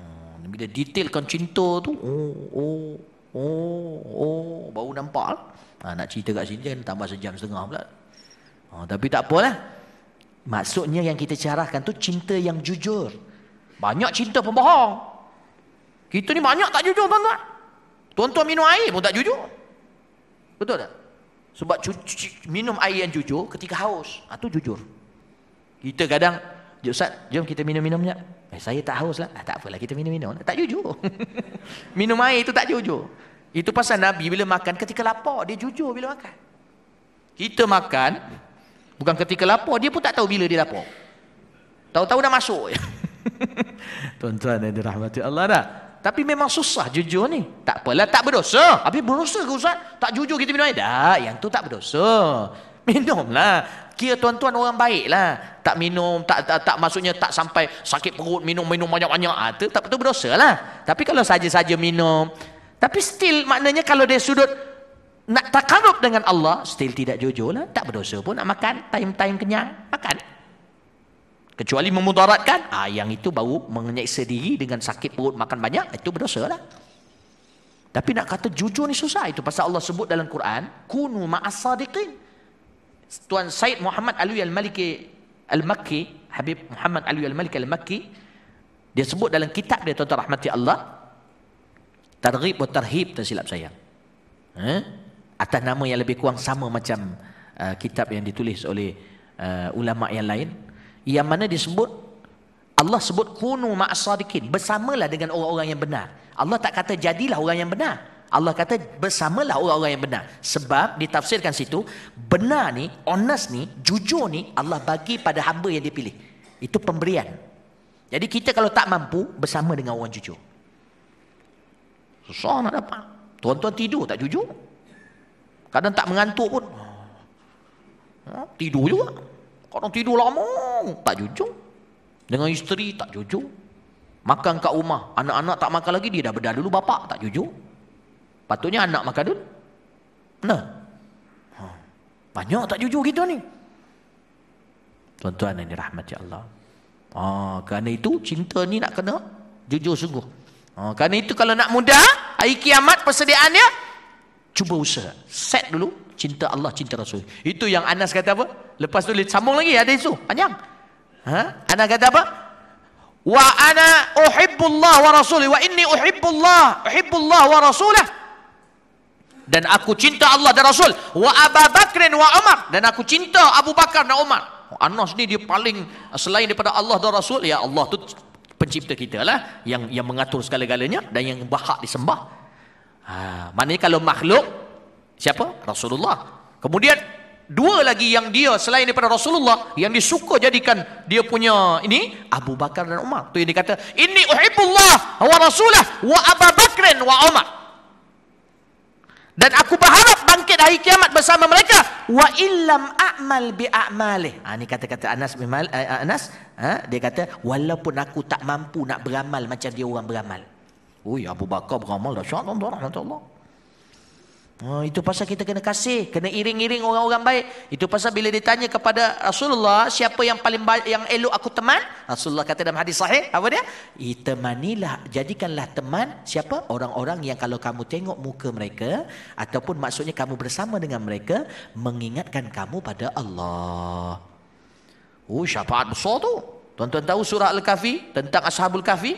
Ha, bila detailkan cinta tu. Oh, oh, oh, oh. Baru nampak lah. Ha, nak cerita kat sini kan tambah sejam setengah pula. Ha, tapi tak apalah. Maksudnya yang kita carahkan tu cinta yang jujur. Banyak cinta pembohong. Kita ni banyak tak jujur tuan-tuan. Tuan-tuan minum air pun tak jujur. Betul tak? Sebab minum air yang jujur ketika haus. Ha, tu jujur. Kita kadang, Ustaz, jom kita minum-minum je. Eh, saya tak haus lah. Ha, tak apalah, kita minum-minum. Tak jujur. minum air itu tak jujur. Itu pasal Nabi bila makan ketika lapar. Dia jujur bila makan. Kita makan, bukan ketika lapar. Dia pun tak tahu bila dia lapar. Tahu-tahu dah masuk. Tuan-tuan yang dirahmati Allah dah. Tapi memang susah jujur ni. Tak apalah, tak berdosa. Habis berdosa ke Ustaz? Tak jujur kita minum air? Tak, yang tu tak berdosa. minum lah. Kira tuan-tuan orang baik lah. Tak minum, tak, tak, tak maksudnya tak sampai sakit perut, minum-minum banyak-banyak. Ha, tu, tak, betul berdosa lah. Tapi kalau saja-saja minum. Tapi still maknanya kalau dia sudut nak takarub dengan Allah, still tidak jujur lah. Tak berdosa pun nak makan. Time-time kenyang, makan. Kecuali memudaratkan, ah yang itu baru menyeksa diri dengan sakit perut makan banyak, itu berdosa lah. Tapi nak kata jujur ni susah. Itu pasal Allah sebut dalam Quran, kunu ma'as Tuan Said Muhammad Alwi Al-Maliki Al-Makki, Habib Muhammad Alwi Al-Maliki Al-Makki, dia sebut dalam kitab dia, Tuan-Tuan Rahmati Allah, Targhib wa Tarhib, tersilap saya. Ha? Atas nama yang lebih kurang sama macam uh, kitab yang ditulis oleh uh, ulama yang lain, yang mana disebut Allah sebut kunu ma'asadikin bersamalah dengan orang-orang yang benar Allah tak kata jadilah orang yang benar Allah kata bersamalah orang-orang yang benar sebab ditafsirkan situ benar ni honest ni jujur ni Allah bagi pada hamba yang dipilih itu pemberian jadi kita kalau tak mampu bersama dengan orang jujur susah nak dapat tuan-tuan tidur tak jujur kadang tak mengantuk pun ha, tidur juga Kadang tidur lama, tak jujur. Dengan isteri, tak jujur. Makan kat rumah, anak-anak tak makan lagi, dia dah bedah dulu bapak, tak jujur. Patutnya anak makan dulu. Nah. Ha. Banyak tak jujur kita ni. Tuan-tuan ini rahmat ya Allah. Ah, kerana itu cinta ni nak kena jujur sungguh. Ah, kerana itu kalau nak muda hari kiamat persediaannya, cuba usaha. Set dulu, cinta Allah, cinta Rasul. Itu yang Anas kata apa? Lepas tu sambung lagi ada isu panjang. Ha? Anas kata apa? Wa ana uhibbullah wa rasuli wa inni uhibbullah Allah wa rasulah. Dan aku cinta Allah dan Rasul. Wa Abu Bakr wa Umar. Dan aku cinta Abu Bakar dan Umar. Anas ni dia paling selain daripada Allah dan Rasul. Ya Allah tu pencipta kita lah. Yang, yang mengatur segala-galanya. Dan yang berhak disembah. Ha, maknanya kalau makhluk Siapa? Rasulullah. Kemudian dua lagi yang dia selain daripada Rasulullah yang disuka jadikan dia punya ini Abu Bakar dan Umar. Tu yang dia kata, "Inni uhibbullah wa rasulah wa Abu Bakr wa Umar." Dan aku berharap bangkit hari kiamat bersama mereka. Wa illam a'mal bi a'malih. Ha, ah, ini kata-kata Anas bin eh, Anas. Ha, dia kata, walaupun aku tak mampu nak beramal macam dia orang beramal. Ui, Abu Bakar beramal dah syarat. Allah, Allah. Oh itu pasal kita kena kasih, kena iring-iring orang-orang baik. Itu pasal bila ditanya kepada Rasulullah, siapa yang paling baik, yang elok aku teman? Rasulullah kata dalam hadis sahih, apa dia? Itemanilah, jadikanlah teman siapa? Orang-orang yang kalau kamu tengok muka mereka, ataupun maksudnya kamu bersama dengan mereka, mengingatkan kamu pada Allah. Oh, syafaat besar tu. Tuan-tuan tahu surah Al-Kahfi tentang Ashabul Kahfi?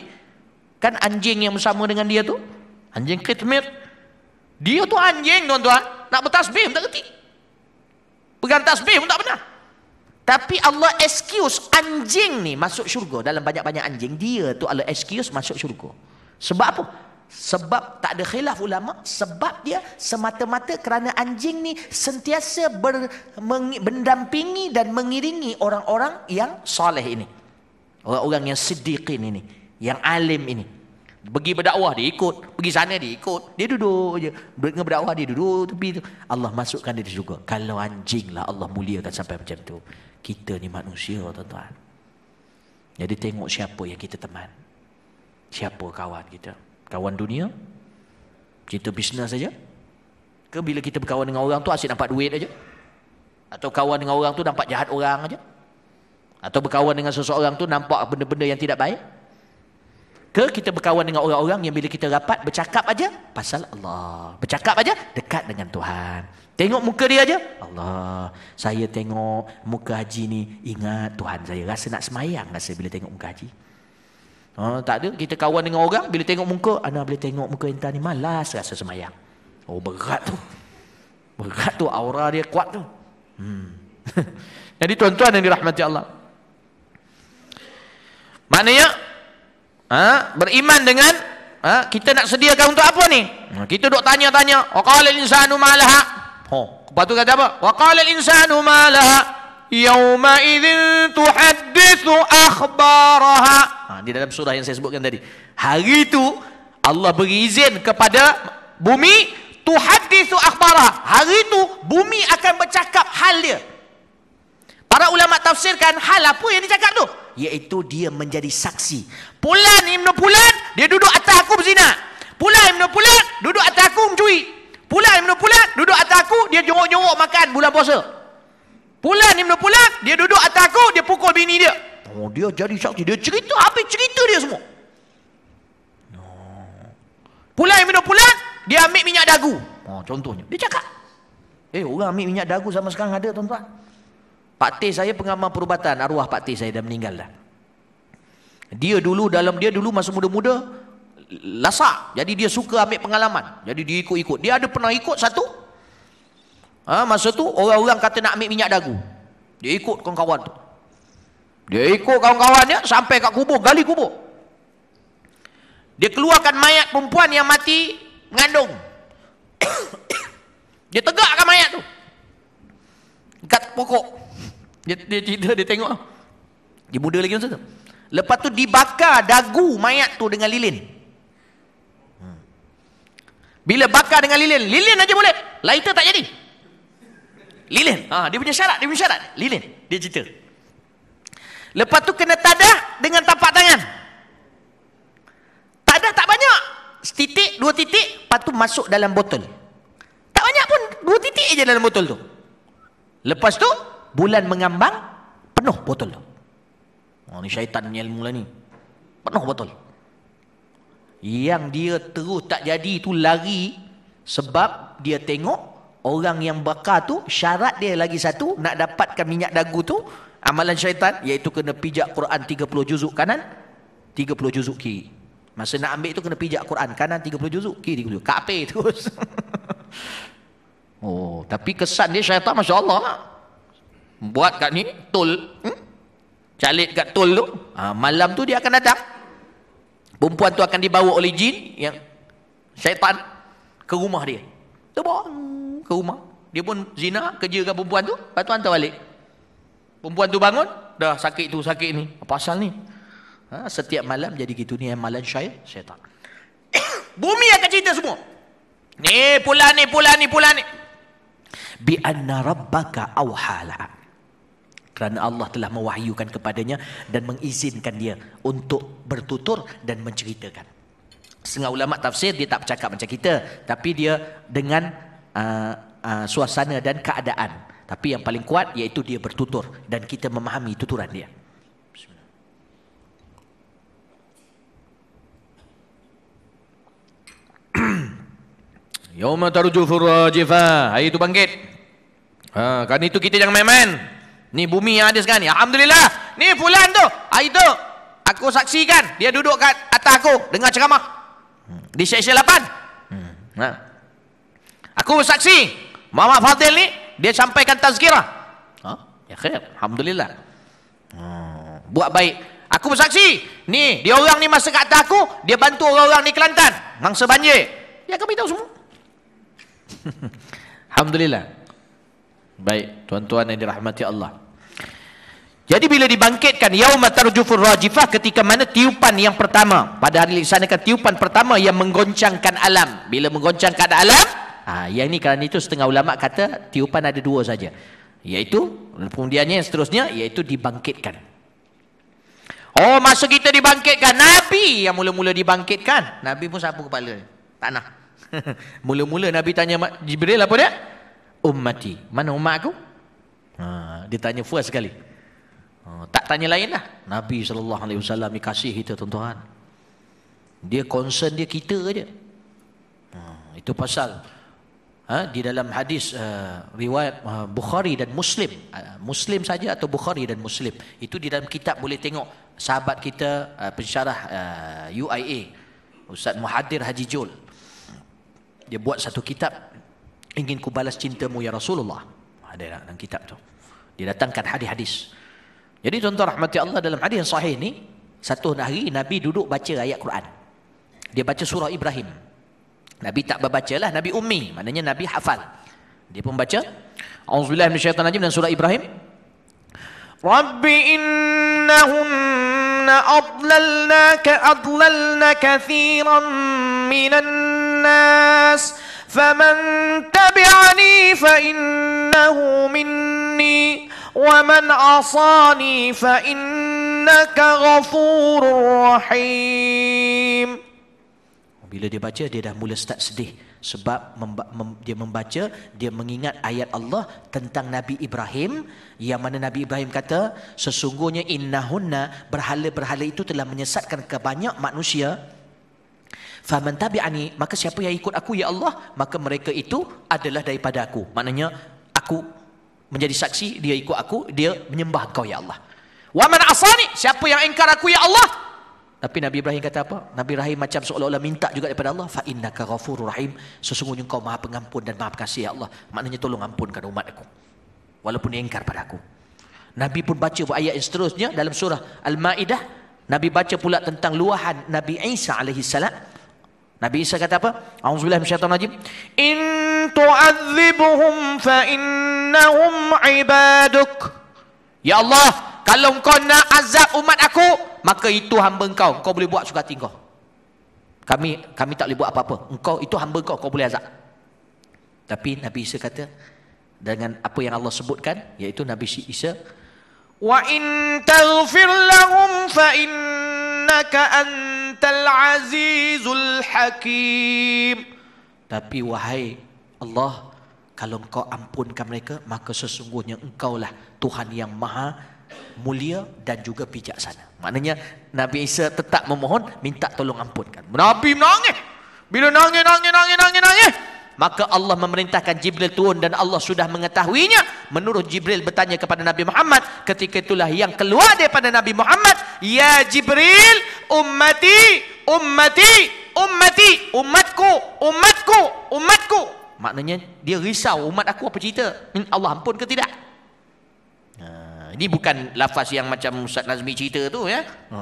Kan anjing yang bersama dengan dia tu? Anjing Kitmir. Kitmir. Dia tu anjing tuan-tuan. Nak bertasbih pun tak kerti. Pegang tasbih pun tak pernah. Tapi Allah excuse anjing ni masuk syurga. Dalam banyak-banyak anjing. Dia tu Allah excuse masuk syurga. Sebab apa? Sebab tak ada khilaf ulama. Sebab dia semata-mata kerana anjing ni sentiasa ber, meng, mendampingi dan mengiringi orang-orang yang soleh ini. Orang-orang yang siddiqin ini. Yang alim ini. Pergi berdakwah dia ikut, pergi sana dia ikut. Dia duduk je. Dengan berdakwah dia duduk tepi tu. Allah masukkan dia di syurga. Kalau anjing lah Allah muliakan sampai macam tu. Kita ni manusia tuan-tuan. Jadi tengok siapa yang kita teman. Siapa kawan kita? Kawan dunia? Kita bisnes saja? Ke bila kita berkawan dengan orang tu asyik dapat duit aja? Atau kawan dengan orang tu nampak jahat orang aja? Atau berkawan dengan seseorang tu nampak benda-benda yang tidak baik? ke kita berkawan dengan orang-orang yang bila kita rapat bercakap aja pasal Allah. Bercakap aja dekat dengan Tuhan. Tengok muka dia aja Allah. Saya tengok muka Haji ni ingat Tuhan saya. Rasa nak semayang rasa bila tengok muka Haji. Ha, tak ada. Kita kawan dengan orang. Bila tengok muka. Ana boleh tengok muka entah ni. Malas rasa semayang. Oh berat tu. Berat tu. Aura dia kuat tu. Hmm. Jadi tuan-tuan yang dirahmati Allah. Maknanya. Maknanya ha? beriman dengan ha? kita nak sediakan untuk apa ni ha, kita dok tanya-tanya waqala insanu malaha oh lepas tu kata apa waqala insanu malaha yauma idzin tuhaddithu akhbaraha ha, di dalam surah yang saya sebutkan tadi hari itu Allah beri izin kepada bumi tuhaddithu akhbaraha hari itu bumi akan bercakap hal dia Para ulama tafsirkan hal apa yang dia cakap tu? Iaitu dia menjadi saksi. Pulan Ibn Pulan, dia duduk atas aku berzina. Pulan Ibn Pulan, duduk atas aku mencuri. Pulan Ibn Pulan, duduk atas aku, dia jorok-jorok makan bulan puasa. Pulan Ibn Pulan, dia duduk atas aku, dia pukul bini dia. Oh, dia jadi saksi. Dia cerita, habis cerita dia semua. No. Pulan Ibn Pulan, dia ambil minyak dagu. Oh, contohnya. Dia cakap. Eh, orang ambil minyak dagu sama sekarang ada, tuan-tuan. Pak T saya pengamal perubatan arwah Pak T saya dah meninggal dah. Dia dulu dalam dia dulu masa muda-muda lasak. Jadi dia suka ambil pengalaman. Jadi dia ikut-ikut. Dia ada pernah ikut satu. Ha, masa tu orang-orang kata nak ambil minyak dagu. Dia ikut kawan-kawan tu. Dia ikut kawan-kawan dia sampai kat kubur. Gali kubur. Dia keluarkan mayat perempuan yang mati mengandung. dia tegakkan mayat tu. Dekat pokok. Dia dia cerita dia tengok Dia muda lagi masa tu. Lepas tu dibakar dagu mayat tu dengan lilin. Hmm. Bila bakar dengan lilin, lilin aja boleh. Lighter tak jadi. Lilin. Ha, dia punya syarat, dia punya syarat. Lilin. Dia cerita. Lepas tu kena tadah dengan tapak tangan. Tadah tak banyak. Setitik, dua titik, lepas tu masuk dalam botol. Tak banyak pun, dua titik aja dalam botol tu. Lepas tu, bulan mengambang penuh botol oh, ni syaitan punya ilmu lah ni penuh botol yang dia terus tak jadi tu lari sebab dia tengok orang yang bakar tu syarat dia lagi satu nak dapatkan minyak dagu tu amalan syaitan iaitu kena pijak Quran 30 juzuk kanan 30 juzuk kiri masa nak ambil tu kena pijak Quran kanan 30 juzuk kiri 30 kape terus oh tapi kesan dia syaitan masya Allah lah buat kat ni tol hmm? calit kat tol tu ha, malam tu dia akan datang perempuan tu akan dibawa oleh jin yang syaitan ke rumah dia tu terbang ke rumah dia pun zina kerja dengan perempuan tu lepas tu hantar balik perempuan tu bangun dah sakit tu sakit ni apa asal ni ha, setiap malam jadi gitu ni amalan syaitan bumi akan cerita semua ni pula ni pula ni pula ni bi anna rabbaka awhala kerana Allah telah mewahyukan kepadanya dan mengizinkan dia untuk bertutur dan menceritakan. Setengah ulama tafsir dia tak bercakap macam kita, tapi dia dengan uh, uh, suasana dan keadaan. Tapi yang paling kuat iaitu dia bertutur dan kita memahami tuturan dia. Yauma tarjufur rajifa, hari itu bangkit. Ha, kan itu kita jangan main-main. Ni bumi yang ada sekarang ni. Alhamdulillah. Ni fulan tu. Hari tu. Aku saksikan. Dia duduk kat atas aku. Dengar ceramah. Hmm. Di sesi 8. Hmm. Ha. Aku saksi. Mama Fadil ni. Dia sampaikan tazkirah. Ha? Ya khair. Alhamdulillah. Hmm. Buat baik. Aku bersaksi. Ni, dia orang ni masa kat atas aku, dia bantu orang-orang ni Kelantan. Mangsa banjir. Ya kami tahu semua. Alhamdulillah. Baik, tuan-tuan yang dirahmati Allah. Jadi bila dibangkitkan yauma tarjufur rajifah ketika mana tiupan yang pertama pada hari disanakan tiupan pertama yang menggoncangkan alam. Bila menggoncangkan alam, ha, yang ini kerana itu setengah ulama kata tiupan ada dua saja. Iaitu kemudiannya yang seterusnya iaitu dibangkitkan. Oh masa kita dibangkitkan Nabi yang mula-mula dibangkitkan. Nabi pun sapu kepala. Tanah. mula-mula Nabi tanya Jibril apa dia? Ummati. Mana umat aku? Ha, dia tanya first sekali. Ha, tak tanya lain lah. Nabi SAW ni kasih kita tuan-tuan. Dia concern dia kita je. Ha, itu pasal. Ha, di dalam hadis uh, riwayat uh, Bukhari dan Muslim uh, Muslim saja atau Bukhari dan Muslim itu di dalam kitab boleh tengok sahabat kita uh, pensyarah uh, UIA Ustaz Muhadir Haji Jol dia buat satu kitab ingin kubalas cintamu ya Rasulullah ada dalam kitab tu dia datangkan hadis-hadis jadi tuan-tuan rahmati Allah dalam hadis yang sahih ni, satu hari Nabi duduk baca ayat Quran. Dia baca surah Ibrahim. Nabi tak berbaca lah, Nabi ummi. Maknanya Nabi hafal. Dia pun baca. Auzubillah min syaitan najim dan surah Ibrahim. Rabbi innahunna adlalna ka adlalna kathiran minan nas. Faman tabi'ani fa innahu minni. ومن عصاني فإنك غفور رحيم Bila dia baca, dia dah mula start sedih. Sebab memba- mem- dia membaca, dia mengingat ayat Allah tentang Nabi Ibrahim. Yang mana Nabi Ibrahim kata, sesungguhnya innahunna berhala-berhala itu telah menyesatkan ke banyak manusia. Faman tabi'ani, maka siapa yang ikut aku ya Allah, maka mereka itu adalah daripada aku. Maknanya, aku menjadi saksi dia ikut aku dia menyembah kau ya Allah wa man asani siapa yang engkar aku ya Allah tapi Nabi Ibrahim kata apa Nabi Ibrahim macam seolah-olah minta juga daripada Allah fa innaka ghafurur rahim sesungguhnya kau maha pengampun dan maha kasih ya Allah maknanya tolong ampunkan umat aku walaupun dia engkar pada aku Nabi pun baca ayat yang seterusnya dalam surah Al-Maidah Nabi baca pula tentang luahan Nabi Isa alaihi salam Nabi Isa kata apa? A'udzubillahi minasyaitonir rajim. In tu'adzibhum fa in innahum ibaduk. Ya Allah, kalau engkau nak azab umat aku, maka itu hamba engkau. Engkau boleh buat suka hati Kami kami tak boleh buat apa-apa. Engkau itu hamba engkau, kau boleh azab. Tapi Nabi Isa kata dengan apa yang Allah sebutkan iaitu Nabi Isa wa in taghfir lahum fa innaka antal azizul hakim tapi wahai Allah kalau engkau ampunkan mereka, maka sesungguhnya engkau lah Tuhan yang maha mulia dan juga bijaksana. Maknanya Nabi Isa tetap memohon, minta tolong ampunkan. Nabi menangis. Bila nangis, nangis, nangis, nangis, nangis. Maka Allah memerintahkan Jibril turun dan Allah sudah mengetahuinya. Menurut Jibril bertanya kepada Nabi Muhammad. Ketika itulah yang keluar daripada Nabi Muhammad. Ya Jibril, ummati, ummati, ummati, umatku, umatku, umatku. Maknanya dia risau umat aku apa cerita? Allah ampun ke tidak? Ha, ini bukan lafaz yang macam Ustaz Nazmi cerita tu ya. Ha.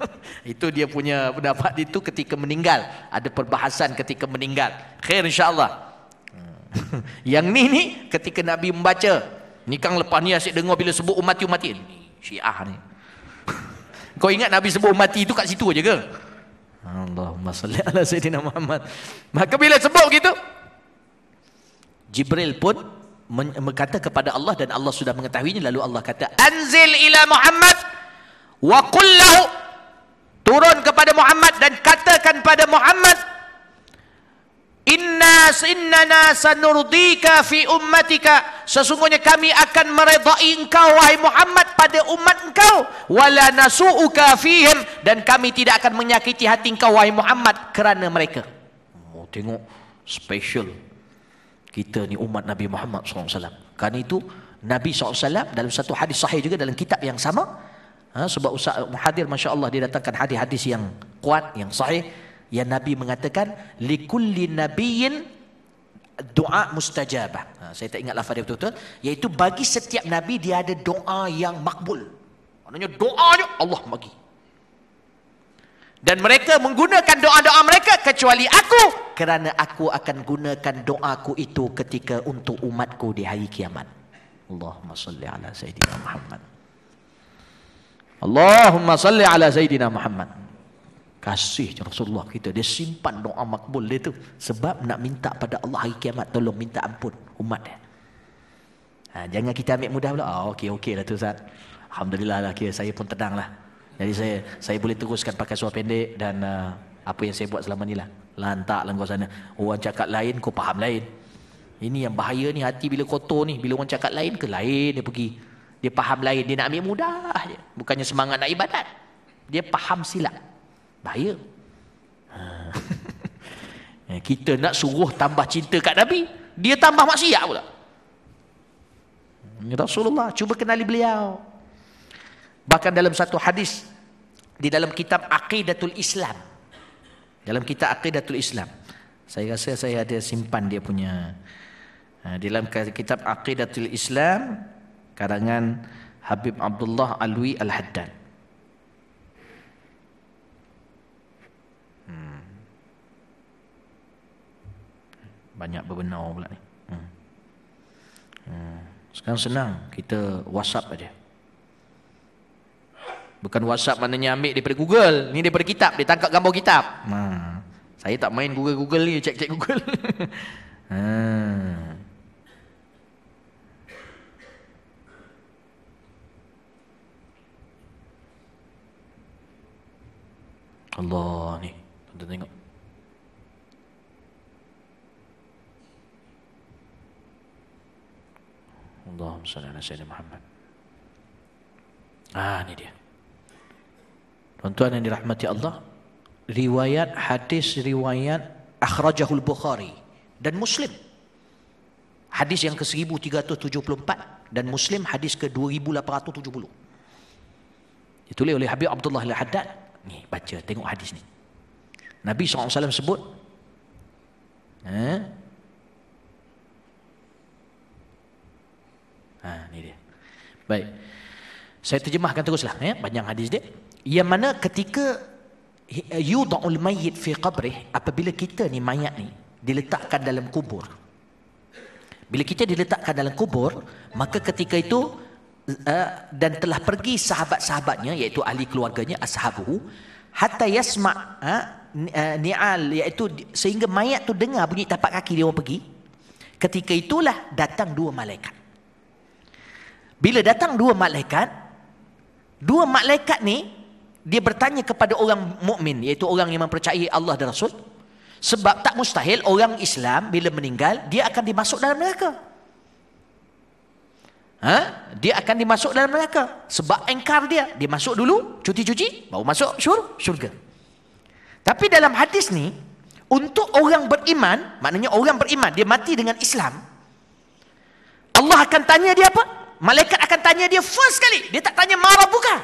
itu dia punya pendapat itu ketika meninggal. Ada perbahasan ketika meninggal. Khair insyaAllah. Ha. yang ni ni ketika Nabi membaca. Ni kan lepas ni asyik dengar bila sebut umat umat ini. Syiah ni. Kau ingat Nabi sebut umat itu kat situ aja ke? Allahumma salli ala Sayyidina Muhammad. Maka bila sebut gitu, Jibril pun berkata kepada Allah dan Allah sudah mengetahuinya lalu Allah kata anzil ila Muhammad wa qul turun kepada Muhammad dan katakan pada Muhammad inna sinnana sanurdika fi ummatika sesungguhnya kami akan meredai engkau wahai Muhammad pada umat engkau wala nasuuka fihim dan kami tidak akan menyakiti hati engkau wahai Muhammad kerana mereka oh, tengok special kita ni umat Nabi Muhammad SAW. Karena itu Nabi SAW dalam satu hadis sahih juga dalam kitab yang sama. Ha, sebab Ustaz Muhadir Masya Allah dia datangkan hadis-hadis yang kuat, yang sahih. Yang Nabi mengatakan, Likulli nabiyin doa mustajabah. Ha, saya tak ingat lafaz dia betul-betul. Iaitu bagi setiap Nabi dia ada doa yang makbul. Maknanya doanya Allah bagi dan mereka menggunakan doa-doa mereka kecuali aku kerana aku akan gunakan doaku itu ketika untuk umatku di hari kiamat. Allahumma salli ala sayyidina Muhammad. Allahumma salli ala sayyidina Muhammad. Kasih Rasulullah kita dia simpan doa makbul dia tu sebab nak minta pada Allah hari kiamat tolong minta ampun umat dia. Ha, jangan kita ambil mudah pula. Ah oh, okey okeylah tu Ustaz. Alhamdulillah lah Okay saya pun tenanglah. lah. Jadi saya saya boleh teruskan pakai suara pendek dan uh, apa yang saya buat selama ni lah. Lantak lah kau sana. Orang cakap lain, kau faham lain. Ini yang bahaya ni hati bila kotor ni. Bila orang cakap lain ke lain dia pergi. Dia faham lain. Dia nak ambil mudah Bukannya semangat nak ibadat. Dia faham silap. Bahaya. Ha. Kita nak suruh tambah cinta kat Nabi. Dia tambah maksiat pula. Ya, Rasulullah cuba kenali beliau. Bahkan dalam satu hadis di dalam kitab Aqidatul Islam. Dalam kitab Aqidatul Islam. Saya rasa saya ada simpan dia punya. Ha, di dalam kitab Aqidatul Islam karangan Habib Abdullah Alwi Al-Haddad. Hmm. Banyak berbenau pula ni. Hmm. Hmm. Sekarang senang. Kita WhatsApp aja. Bukan WhatsApp mana maknanya ambil daripada Google. Ni daripada kitab. Dia tangkap gambar kitab. Ha. Saya tak main Google-Google ni. Cek-cek Google. ha. Allah ni. Tonton tengok. Allahumma salli ala Sayyidina Muhammad. Ah, ni dia. Tuan-tuan yang dirahmati Allah, riwayat hadis riwayat akhrajahul Bukhari dan Muslim. Hadis yang ke-1374 dan Muslim hadis ke-2870. Ditulis oleh Habib Abdullah Al-Haddad. Ni baca tengok hadis ni. Nabi SAW sebut Ha? Ha, ni dia. Baik. Saya terjemahkan teruslah ya, panjang hadis dia. Yang mana ketika eh, yudaul mayyit fi qabrih apabila kita ni mayat ni diletakkan dalam kubur. Bila kita diletakkan dalam kubur, maka ketika itu uh, dan telah pergi sahabat-sahabatnya iaitu ahli keluarganya ashabu hatta yasma uh, ni'al iaitu sehingga mayat tu dengar bunyi tapak kaki dia orang pergi. Ketika itulah datang dua malaikat. Bila datang dua malaikat, dua malaikat ni dia bertanya kepada orang mukmin iaitu orang yang mempercayai Allah dan Rasul sebab tak mustahil orang Islam bila meninggal dia akan dimasuk dalam neraka ha? dia akan dimasuk dalam neraka sebab engkar dia dia masuk dulu cuti cuci baru masuk syur, syurga tapi dalam hadis ni untuk orang beriman maknanya orang beriman dia mati dengan Islam Allah akan tanya dia apa? Malaikat akan tanya dia first kali. Dia tak tanya marah buka.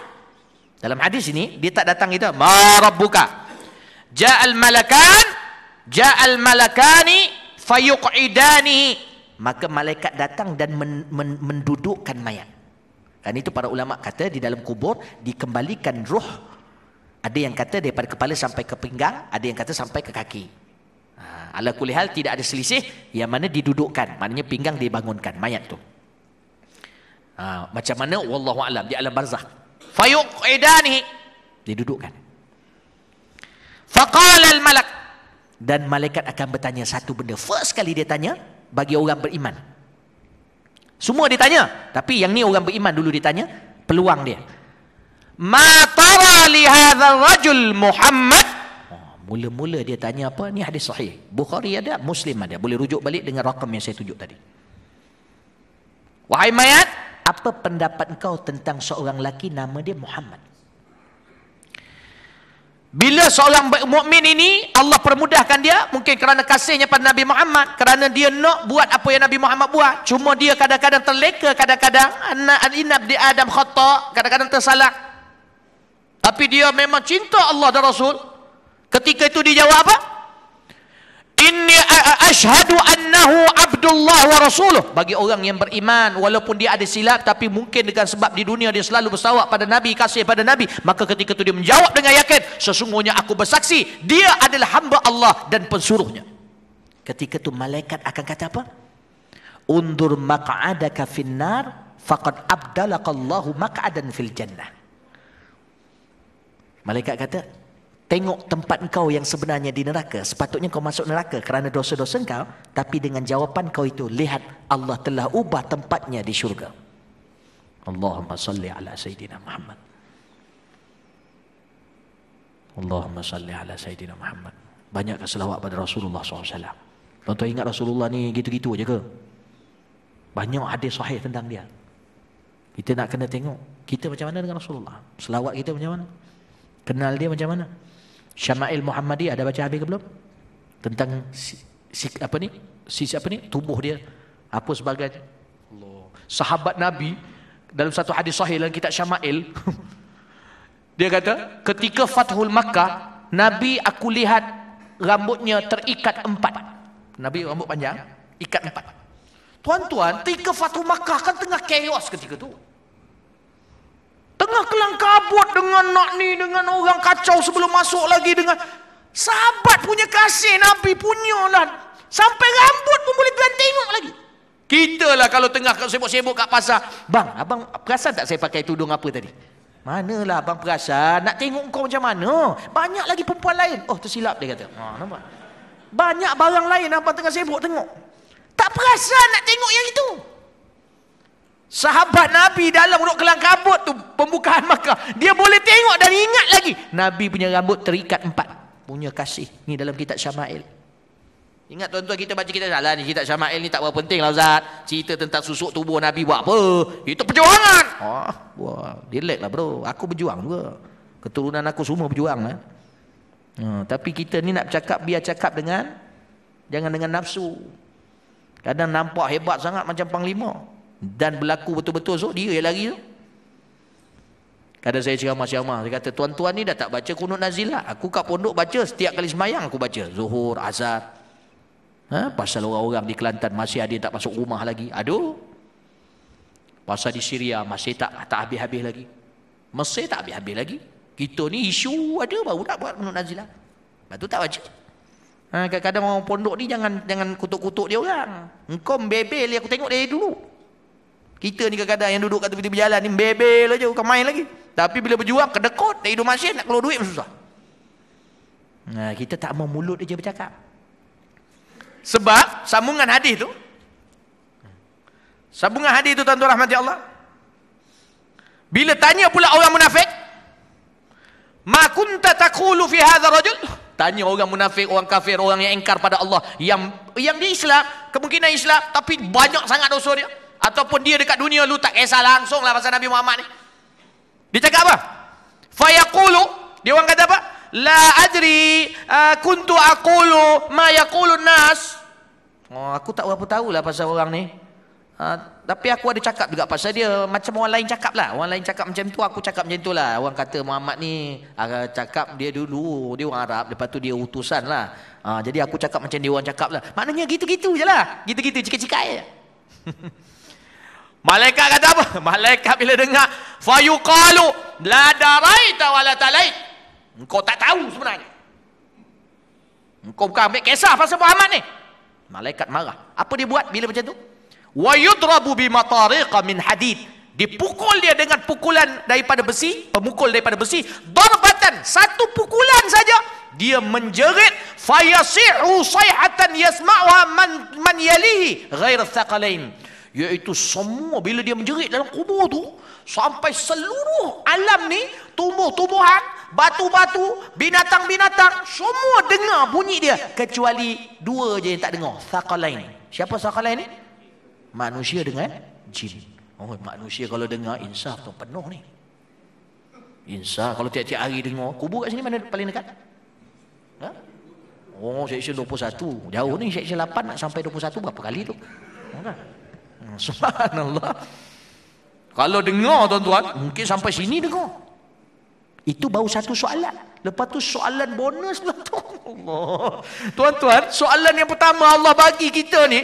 Dalam hadis ini dia tak datang itu ma rabbuka. Ja'al malakan ja'al malakani fayuqidani. Maka malaikat datang dan men, men, mendudukkan mayat. Dan itu para ulama kata di dalam kubur dikembalikan roh. Ada yang kata daripada kepala sampai ke pinggang, ada yang kata sampai ke kaki. Ha, ala hal tidak ada selisih yang mana didudukkan. Maknanya pinggang dibangunkan mayat tu. Ha, macam mana wallahu alam di alam barzah fayuqidani didudukkan faqala al malak dan malaikat akan bertanya satu benda first kali dia tanya bagi orang beriman semua ditanya tapi yang ni orang beriman dulu ditanya peluang dia ma tara li hadha rajul muhammad oh, Mula-mula dia tanya apa? Ni hadis sahih. Bukhari ada, Muslim ada. Boleh rujuk balik dengan rakam yang saya tunjuk tadi. Wahai mayat, apa pendapat kau tentang seorang laki nama dia Muhammad? Bila seorang mukmin ini Allah permudahkan dia mungkin kerana kasihnya pada Nabi Muhammad kerana dia nak buat apa yang Nabi Muhammad buat cuma dia kadang-kadang terleka kadang-kadang anak al-inab di Adam khata kadang-kadang tersalah tapi dia memang cinta Allah dan Rasul ketika itu dijawab apa Inni ashadu annahu abdullah wa rasuluh. Bagi orang yang beriman, walaupun dia ada silap, tapi mungkin dengan sebab di dunia dia selalu bersawak pada Nabi, kasih pada Nabi. Maka ketika itu dia menjawab dengan yakin, sesungguhnya aku bersaksi, dia adalah hamba Allah dan pensuruhnya. Ketika itu malaikat akan kata apa? Undur maq'adaka finnar, faqad abdalakallahu maq'adan fil jannah. Malaikat kata, tengok tempat kau yang sebenarnya di neraka. Sepatutnya kau masuk neraka kerana dosa-dosa kau. Tapi dengan jawapan kau itu, lihat Allah telah ubah tempatnya di syurga. Allahumma salli ala Sayyidina Muhammad. Allahumma salli ala Sayyidina Muhammad. Banyak keselawat pada Rasulullah SAW. Tuan-tuan ingat Rasulullah ni gitu-gitu aja ke? Banyak hadis sahih tentang dia. Kita nak kena tengok. Kita macam mana dengan Rasulullah? Selawat kita macam mana? Kenal dia macam mana? Syama'il Muhammadi ada baca habis ke belum? Tentang si, si, apa ni? Sisi apa ni? Tubuh dia apa sebagainya? Sahabat Nabi dalam satu hadis sahih dalam kitab Syama'il dia kata, "Ketika Fathul Makkah, Nabi aku lihat rambutnya terikat empat. Nabi rambut panjang, ikat empat. Tuan-tuan, ketika Fathul Makkah kan tengah chaos ketika tu. Tengah kelang kabut dengan nak ni, dengan orang kacau sebelum masuk lagi dengan sahabat punya kasih Nabi punya lah. Sampai rambut pun boleh tuan tengok lagi. Kita lah kalau tengah sibuk-sibuk kat pasar. Bang, abang perasan tak saya pakai tudung apa tadi? Manalah abang perasan nak tengok kau macam mana? Banyak lagi perempuan lain. Oh, tersilap dia kata. Ha, nampak? Banyak barang lain abang tengah sibuk tengok. Tak perasan nak tengok yang itu. Sahabat Nabi dalam urut kelang kabut tu pembukaan Makkah. Dia boleh tengok dan ingat lagi. Nabi punya rambut terikat empat. Punya kasih. Ni dalam kitab Syama'il. Ingat tuan-tuan kita baca kitab salah ni. Kitab Syama'il ni tak berapa penting lah Ustaz. Cerita tentang susuk tubuh Nabi buat apa. Itu perjuangan. Wah, wah relax lah bro. Aku berjuang juga. Keturunan aku semua berjuang lah. Hmm, tapi kita ni nak cakap biar cakap dengan. Jangan dengan nafsu. Kadang nampak hebat sangat macam panglima dan berlaku betul-betul so dia yang lari tu. Kadang saya ceramah-ceramah, saya kata tuan-tuan ni dah tak baca kunut nazilah. Aku kat pondok baca setiap kali semayang aku baca. Zuhur, azhar. Ha? Pasal orang-orang di Kelantan masih ada tak masuk rumah lagi. Aduh. Pasal di Syria masih tak tak habis-habis lagi. Masih tak habis-habis lagi. Kita ni isu ada baru nak buat kunut nazilah. Lepas tu tak baca. Ha, kadang-kadang orang pondok ni jangan jangan kutuk-kutuk dia orang. Engkau bebel aku tengok dia dulu. Kita ni kadang-kadang yang duduk kat tepi-tepi jalan ni bebel aja bukan main lagi. Tapi bila berjuang kedekut dari hidup masyarakat nak keluar duit pun susah. Nah, kita tak mau mulut aja bercakap. Sebab sambungan hadis tu Sambungan hadis tu tuan-tuan rahmati Allah. Bila tanya pula orang munafik, makunta kunta taqulu fi hadha rajul?" Tanya orang munafik, orang kafir, orang yang engkar pada Allah, yang yang di Islam, kemungkinan Islam tapi banyak sangat dosa dia ataupun dia dekat dunia lu tak kisah langsung lah pasal Nabi Muhammad ni dia cakap apa fayaqulu dia orang kata apa la adri uh, kuntu akulu ma yaqulu nas oh, aku tak berapa tahu lah pasal orang ni uh, tapi aku ada cakap juga pasal dia macam orang lain cakap lah orang lain cakap macam tu aku cakap macam tu lah orang kata Muhammad ni uh, cakap dia dulu dia orang Arab lepas tu dia utusan lah uh, jadi aku cakap macam dia orang cakap lah maknanya gitu-gitu je lah gitu-gitu cikai-cikai Malaikat kata apa? Malaikat bila dengar fayuqalu la daraita wala talait. Engkau tak tahu sebenarnya. Engkau bukan ambil kisah pasal Muhammad ni. Malaikat marah. Apa dia buat bila macam tu? Wa yudrabu bi matariqa min hadid. Dipukul dia dengan pukulan daripada besi, pemukul daripada besi, darbatan satu pukulan saja dia menjerit fayasihu sayhatan yasma'uha man man yalihi ghair thaqalain. Iaitu semua bila dia menjerit dalam kubur tu Sampai seluruh alam ni Tumbuh-tumbuhan Batu-batu Binatang-binatang Semua dengar bunyi dia Kecuali dua je yang tak dengar Thakalain Siapa Thakalain ni? Manusia dengan jin Oh manusia kalau dengar insaf tu penuh ni Insaf kalau tiap-tiap hari dengar Kubur kat sini mana paling dekat? Ha? Oh seksyen 21 Jauh ni seksyen 8 nak sampai 21 berapa kali tu? Ha? Subhanallah. Kalau dengar tuan-tuan, mungkin sampai sini dengar. Itu baru satu soalan. Lepas tu soalan bonus pula tu. Tuan-tuan, soalan yang pertama Allah bagi kita ni,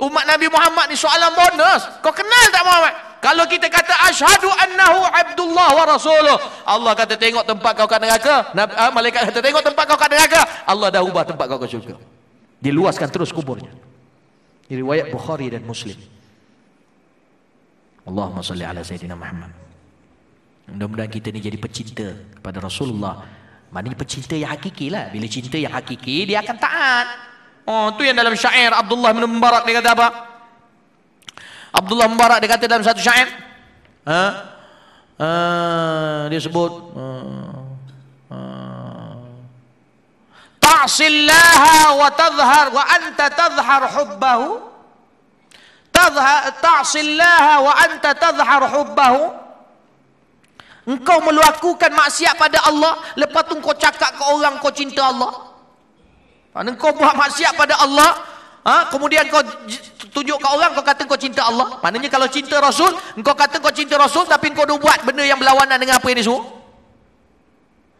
umat Nabi Muhammad ni soalan bonus. Kau kenal tak Muhammad? Kalau kita kata asyhadu annahu abdullah wa rasuluh, Allah kata tengok tempat kau kat neraka. Nabi, ah, malaikat kata tengok tempat kau kat neraka. Allah dah ubah tempat kau ke syurga. Diluaskan terus kuburnya. Ini riwayat Bukhari dan Muslim. Allahumma salli ala Sayyidina Muhammad Mudah-mudahan kita ni jadi pecinta kepada Rasulullah Mana Maknanya pecinta yang hakiki lah Bila cinta yang hakiki dia akan taat Oh tu yang dalam syair Abdullah bin Mubarak dia kata apa? Abdullah Mubarak dia kata dalam satu syair ha? Uh, dia sebut uh, ha, uh, ha. Ta'asillaha wa tazhar wa anta tazhar hubbahu Tazha ta'asillaha wa anta tazhar hubbahu engkau melakukan maksiat pada Allah lepas tu engkau cakap ke orang kau cinta Allah kerana engkau buat maksiat pada Allah ha? kemudian kau tunjuk ke orang kau kata kau cinta Allah maknanya kalau cinta Rasul engkau kata kau cinta Rasul tapi engkau dah buat benda yang berlawanan dengan apa yang disuruh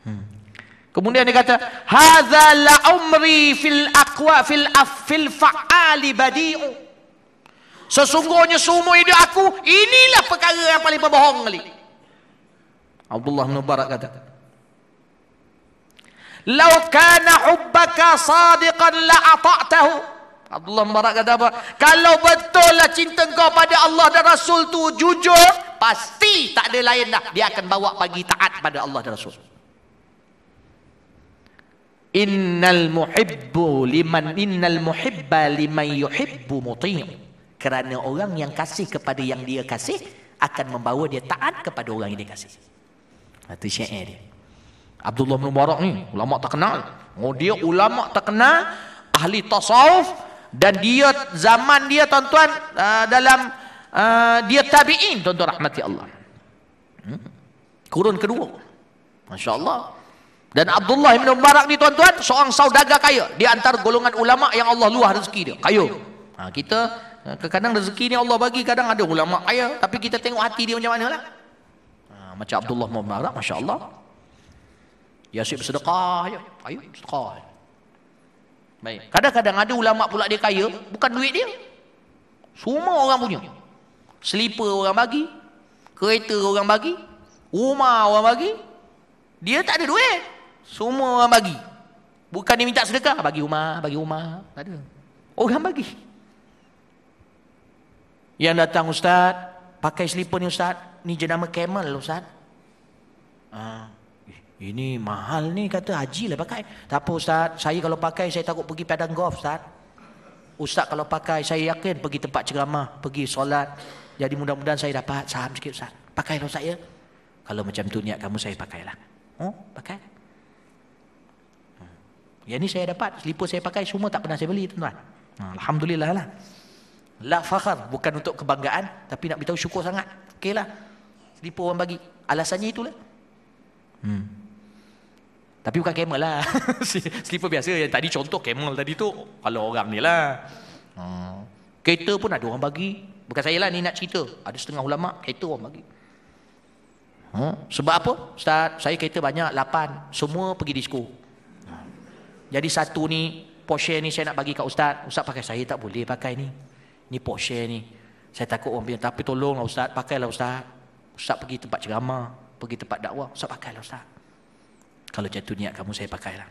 hmm. Kemudian dia kata, "Hadza la umri fil aqwa fil af fa'ali badi'u." Sesungguhnya seumur hidup aku inilah perkara yang paling berbohong kali. Abdullah bin Mubarak kata. "Lau kana hubbaka sadiqan la ata'tahu." Abdullah Mubarak kata apa? Kalau betullah cinta kau pada Allah dan Rasul tu jujur, pasti tak ada lain dah dia akan bawa bagi taat pada Allah dan Rasul. Innal muhibbu liman innal muhibba liman yuhibbu muti'. Kerana orang yang kasih kepada yang dia kasih Akan membawa dia taat kepada orang yang dia kasih Itu syair dia Abdullah bin Mubarak ni Ulama terkenal oh, Dia ulama terkenal Ahli tasawuf Dan dia zaman dia tuan-tuan ah, Dalam uh, Dia tabi'in tuan-tuan rahmati Allah hmm? Kurun kedua Masya Allah dan Abdullah bin Mubarak ni tuan-tuan seorang saudagar kaya di antara golongan ulama yang Allah luah rezeki dia kaya ha, kita Ha, kadang-kadang rezeki ni Allah bagi, kadang ada ulama kaya, tapi kita tengok hati dia macam manalah. Ha, macam Abdullah Muhammad, Mubarak, masya-Allah. ya asyik bersedekah je. Ayuh, sedekah. Baik. Kadang-kadang ada ulama pula dia kaya, bukan duit dia. Semua orang punya. Sleeper orang bagi, kereta orang bagi, rumah orang bagi. Dia tak ada duit. Semua orang bagi. Bukan dia minta sedekah, bagi rumah, bagi rumah. Tak ada. Orang bagi. Yang datang ustaz, pakai slipper ni ustaz. Ni jenama camel lah ustaz. Ah, eh, ini mahal ni kata haji lah pakai. Tak apa ustaz, saya kalau pakai saya takut pergi padang golf ustaz. Ustaz kalau pakai saya yakin pergi tempat ceramah, pergi solat. Jadi mudah-mudahan saya dapat saham sikit ustaz. Pakai lah ustaz ya. Kalau macam tu niat kamu saya pakailah. Oh, pakai. Hmm. Yang ni saya dapat, selipu saya pakai semua tak pernah saya beli tuan-tuan. Hmm, Alhamdulillah lah. La fakhar bukan untuk kebanggaan tapi nak beritahu syukur sangat. Okeylah. Selipu orang bagi. Alasannya itulah. Hmm. Tapi bukan camel lah. Selipu biasa yang tadi contoh camel tadi tu kalau orang ni lah. Hmm. Kereta pun ada orang bagi. Bukan saya lah ni nak cerita. Ada setengah ulama kereta orang bagi. Hmm. Sebab apa? Ustaz, saya kereta banyak, lapan Semua pergi disko. Ha. Jadi satu ni, Porsche ni saya nak bagi kat Ustaz. Ustaz pakai saya tak boleh pakai ni ni Porsche ni saya takut orang punya tapi tolonglah ustaz pakailah ustaz ustaz pergi tempat ceramah pergi tempat dakwah ustaz pakailah ustaz kalau macam tu niat kamu saya pakailah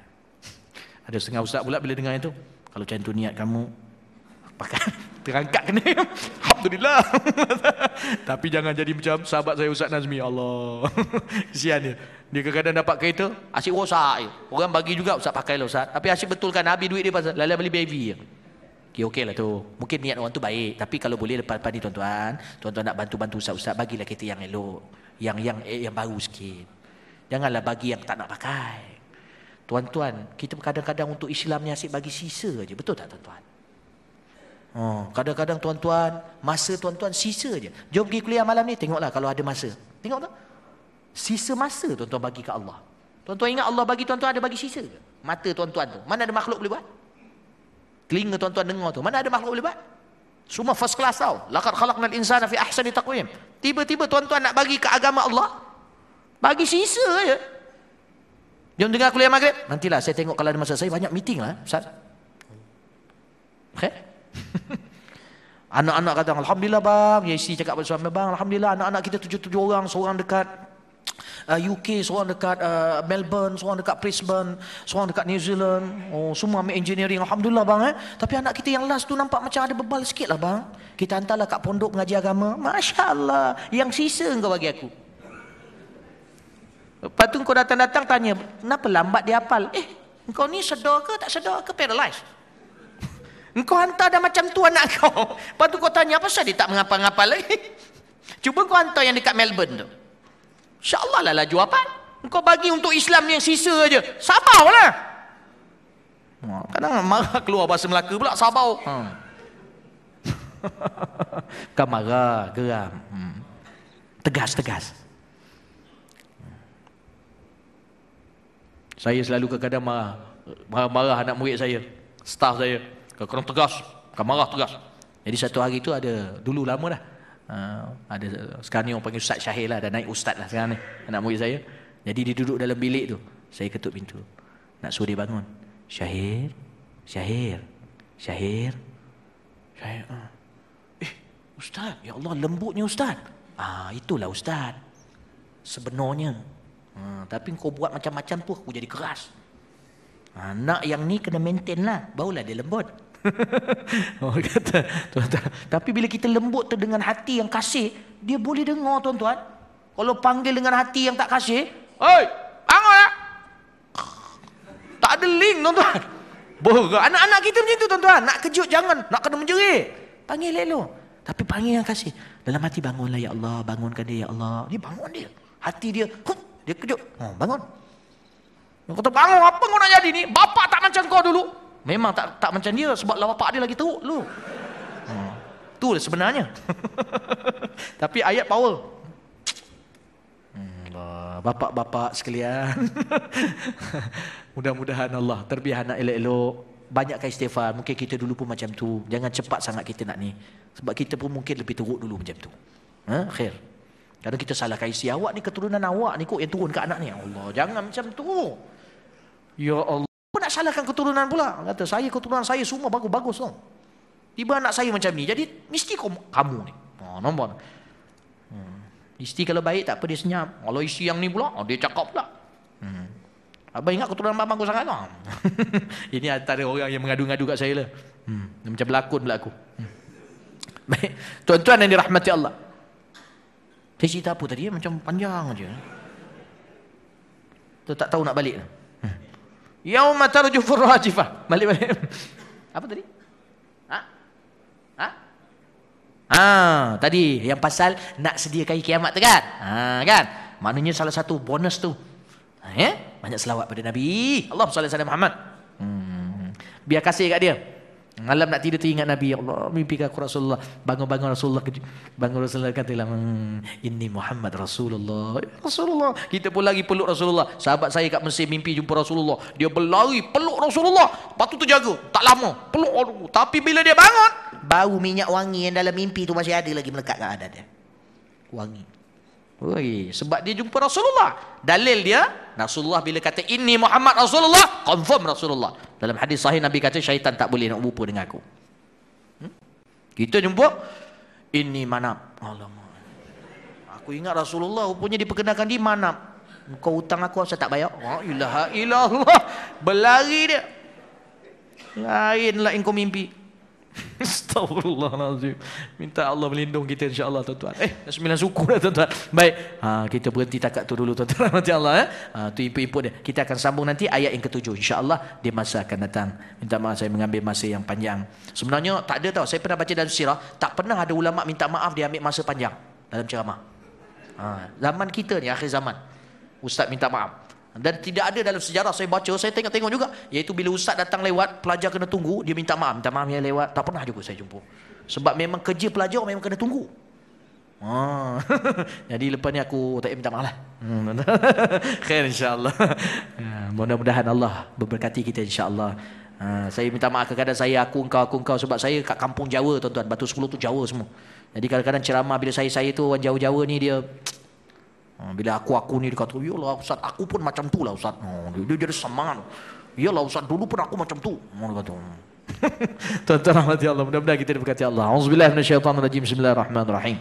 ada setengah ustaz pula bila dengar itu kalau macam tu niat kamu pakai terangkat kena Alhamdulillah tapi jangan jadi macam sahabat saya Ustaz Nazmi Allah kesian dia dia kadang-kadang dapat kereta asyik rosak orang bagi juga Ustaz pakai lah Ustaz tapi asyik betulkan habis duit dia pasal lalai beli baby je ya. Ya okey lah tu. Mungkin niat orang tu baik. Tapi kalau boleh lepas-lepas ni tuan-tuan. Tuan-tuan nak bantu-bantu usah. ustaz Bagilah kereta yang elok. Yang yang eh, yang baru sikit. Janganlah bagi yang tak nak pakai. Tuan-tuan. Kita kadang-kadang untuk Islam ni asyik bagi sisa je. Betul tak tuan-tuan? Oh, kadang-kadang tuan-tuan. Masa tuan-tuan sisa je. Jom pergi kuliah malam ni. Tengoklah kalau ada masa. Tengok tak? Sisa masa tuan-tuan bagi ke Allah. Tuan-tuan ingat Allah bagi tuan-tuan ada bagi sisa ke? Mata tuan-tuan tu. Mana ada makhluk boleh buat? Telinga tuan-tuan dengar tu. Mana ada makhluk boleh buat? Semua first class tau. Laqad khalaqnal insana fi ahsani taqwim. Tiba-tiba tuan-tuan nak bagi ke agama Allah. Bagi sisa je. Jom dengar kuliah maghrib. Nantilah saya tengok kalau ada masa saya banyak meeting lah. Ustaz. Okay? Anak-anak kata, Alhamdulillah bang. Ya isteri cakap pada suami bang. Alhamdulillah anak-anak kita tujuh-tujuh orang. Seorang dekat uh, UK, seorang dekat uh, Melbourne, seorang dekat Brisbane, seorang dekat New Zealand. Oh, semua ambil engineering. Alhamdulillah bang eh. Tapi anak kita yang last tu nampak macam ada bebal sikit lah bang. Kita hantarlah kat pondok mengaji agama. Masya Allah, yang sisa engkau bagi aku. Lepas tu kau datang-datang tanya, kenapa lambat dia hafal? Eh, kau ni sedar ke tak sedar ke paralyzed? Engkau hantar dah macam tu anak kau. Lepas tu kau tanya, apa sahaja dia tak mengapa-ngapa lagi? Cuba kau hantar yang dekat Melbourne tu. InsyaAllah lah lah jawapan. Kau bagi untuk Islam yang sisa aja. Sabar lah. Ha, Kadang marah keluar bahasa Melaka pula. Sabar. Ha. Hmm. Kau marah, geram. Hmm. Tegas, tegas. Saya selalu kadang-kadang marah. Marah-marah anak murid saya. Staff saya. Kau kena tegas. Kau marah tegas. Jadi satu hari itu ada. Dulu lama dah. Ah, ada sekarang ni orang panggil Ustaz Syahir lah dah naik Ustaz lah sekarang ni anak murid saya jadi dia duduk dalam bilik tu saya ketuk pintu nak suruh dia bangun Syahir Syahir Syahir Syahir uh. eh Ustaz ya Allah lembutnya Ustaz ah itulah Ustaz sebenarnya ha, tapi kau buat macam-macam tu aku jadi keras ha, nak yang ni kena maintain lah barulah dia lembut Orang kata, tuan-tuan. Tapi bila kita lembut tu dengan hati yang kasih, dia boleh dengar tuan-tuan. Kalau panggil dengan hati yang tak kasih, Oi, bangun lah. Tak ada link tuan-tuan. Anak-anak kita macam tu tuan-tuan. Nak kejut jangan, nak kena menjerit. Panggil lelo. Tapi panggil yang kasih. Dalam hati bangunlah ya Allah, bangunkan dia ya Allah. Dia bangun dia. Hati dia, hup, dia kejut. Ha, bangun. Kau kata bangun, apa kau nak jadi ni? Bapak tak macam kau dulu. Memang tak tak macam dia sebab lawa pak dia lagi teruk lu. Hmm. Tu lah sebenarnya. Tapi ayat power. Hmm, bapak-bapak sekalian. Mudah-mudahan Allah terbiah anak elok-elok. Banyakkan istighfar. Mungkin kita dulu pun macam tu. Jangan cepat sangat kita nak ni. Sebab kita pun mungkin lebih teruk dulu macam tu. Ha? Khair. Kadang kita salahkan isi awak ni keturunan awak ni kok yang turun ke anak ni. Ya Allah jangan macam tu. Ya Allah salahkan keturunan pula. Kata saya keturunan saya semua bagus-bagus dong. Tiba anak saya macam ni. Jadi mesti kamu, kamu ni. Ha oh, nampak. Hmm. Ha. Isteri kalau baik tak apa dia senyap. Kalau isteri yang ni pula oh, dia cakap pula. Hmm. Abang ingat keturunan abang bagus sangat kan? ini antara orang yang mengadu-ngadu kat saya lah. Hmm. Macam berlakon pula aku. Hmm. Baik. Tuan-tuan yang dirahmati Allah. Saya cerita apa tadi? Macam panjang aja. Tak tahu nak balik. Lah. Yauma tarjufu rajifah. Balik balik. Apa tadi? Ha? Ha? Ha, tadi yang pasal nak sediakan kiamat tu kan? Ha, kan? Maknanya salah satu bonus tu. Ha, ya? Banyak selawat pada Nabi Allah SAW Muhammad. Hmm. Biar kasih kat dia. Malam nak tidur ingat Nabi ya Allah mimpi aku Rasulullah bangun-bangun Rasulullah bangun Rasulullah kata lah, hmm, ini Muhammad Rasulullah ya Rasulullah kita pun lagi peluk Rasulullah sahabat saya kat Mesir mimpi jumpa Rasulullah dia berlari peluk Rasulullah lepas tu terjaga tak lama peluk tapi bila dia bangun bau minyak wangi yang dalam mimpi tu masih ada lagi melekat kat ada dia wangi Ui, sebab dia jumpa Rasulullah. Dalil dia, Rasulullah bila kata ini Muhammad Rasulullah, confirm Rasulullah. Dalam hadis sahih Nabi kata syaitan tak boleh nak berupa dengan aku. Hmm? Kita jumpa, ini manap. Alamak. Aku ingat Rasulullah rupanya diperkenalkan di mana? Kau hutang aku, saya tak bayar. Wa ilaha illallah. Berlari dia. Lainlah yang kau mimpi. Astagfirullahalazim. Minta Allah melindungi kita insya-Allah tuan-tuan. Eh, dah sembilan suku dah tuan-tuan. Baik. Ha, kita berhenti takat tu dulu tuan-tuan. Nanti Allah eh. Ha, tu input-input dia. Kita akan sambung nanti ayat yang ketujuh insya-Allah di masa akan datang. Minta maaf saya mengambil masa yang panjang. Sebenarnya tak ada tau. Saya pernah baca dalam sirah, tak pernah ada ulama minta maaf dia ambil masa panjang dalam ceramah. Ha, zaman kita ni akhir zaman. Ustaz minta maaf. Dan tidak ada dalam sejarah saya baca, saya tengok-tengok juga. Iaitu bila ustaz datang lewat, pelajar kena tunggu, dia minta maaf. Minta maaf yang lewat, tak pernah juga saya jumpa. Sebab memang kerja pelajar memang kena tunggu. Oh. Jadi lepas ni aku tak minta maaf lah. Hmm. Khair insyaAllah. Ha, mudah-mudahan Allah berberkati kita insyaAllah. Uh, saya minta maaf kadang-kadang saya aku engkau aku engkau sebab saya kat kampung Jawa tuan-tuan Batu 10 tu Jawa semua. Jadi kadang-kadang ceramah bila saya saya tu orang Jawa-Jawa ni dia cht, Hmm, bila aku aku ni dekat tu, yalah Ustaz, aku pun macam tu lah Ustaz. Hmm, dia, dia, jadi semangat. Yalah Ustaz, dulu pun aku macam tu. Hmm, Tuan-tuan rahmat ya Allah, mudah-mudahan kita diberkati Allah. Alhamdulillah, minas syaitan rajim, bismillahirrahmanirrahim.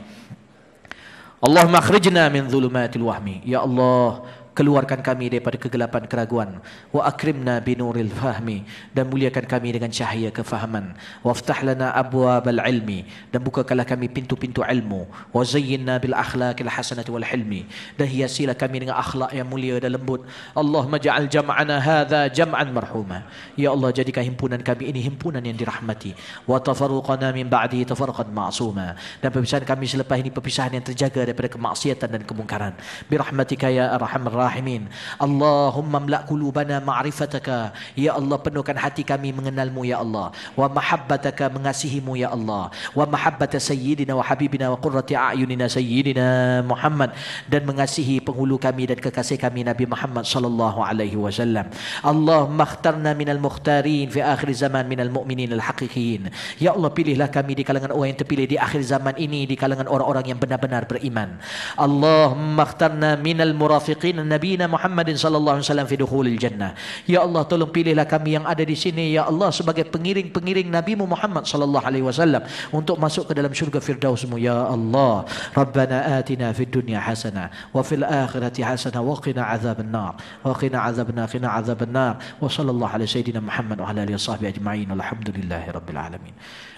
Allahumma akhrijna min zulumatil wahmi. Ya Allah, keluarkan kami daripada kegelapan keraguan wa akrimna binuril fahmi dan muliakan kami dengan cahaya kefahaman waftah lana abwabal ilmi dan bukakanlah kami pintu-pintu ilmu wa zayyinna bil akhlaqil hasanati wal hilmi dan hiasilah kami dengan akhlak yang mulia dan lembut Allah ja'al jam'ana hadha jam'an marhuma ya Allah jadikan himpunan kami ini himpunan yang dirahmati wa tafarruqana min ba'di tafarruqan ma'suma dan perpisahan kami selepas ini perpisahan yang terjaga daripada kemaksiatan dan kemungkaran bi rahmatika ya arhamar rahimin Allahumma mla' kulubana ma'rifataka Ya Allah penuhkan hati kami mengenalmu Ya Allah Wa mahabbataka mengasihimu Ya Allah Wa mahabbata sayyidina wa habibina wa qurrati a'yunina sayyidina Muhammad Dan mengasihi penghulu kami dan kekasih kami Nabi Muhammad sallallahu alaihi wasallam. Allahumma akhtarna minal mukhtarin fi akhir zaman minal mu'minin al-haqiqin Ya Allah pilihlah kami di kalangan orang yang terpilih di akhir zaman ini Di kalangan orang-orang yang benar-benar beriman Allahumma akhtarna minal murafiqin Nabi Nabi Muhammadin sallallahu alaihi wasallam fi dukhulil jannah. Ya Allah tolong pilihlah kami yang ada di sini ya Allah sebagai pengiring-pengiring nabimu Muhammad sallallahu alaihi wasallam untuk masuk ke dalam syurga firdausmu ya Allah. Rabbana atina fid dunya hasanah wa fil akhirati hasanah wa qina azaban nar. Wa qina azabna qina azaban nar. Wa sallallahu alaihi sayidina Muhammad wa alihi washabihi ajma'in. Alhamdulillahi rabbil alamin.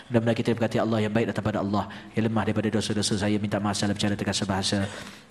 Dan kita berkati Allah yang baik datang pada Allah Yang lemah daripada dosa-dosa saya Minta maaf salam cara tegas bahasa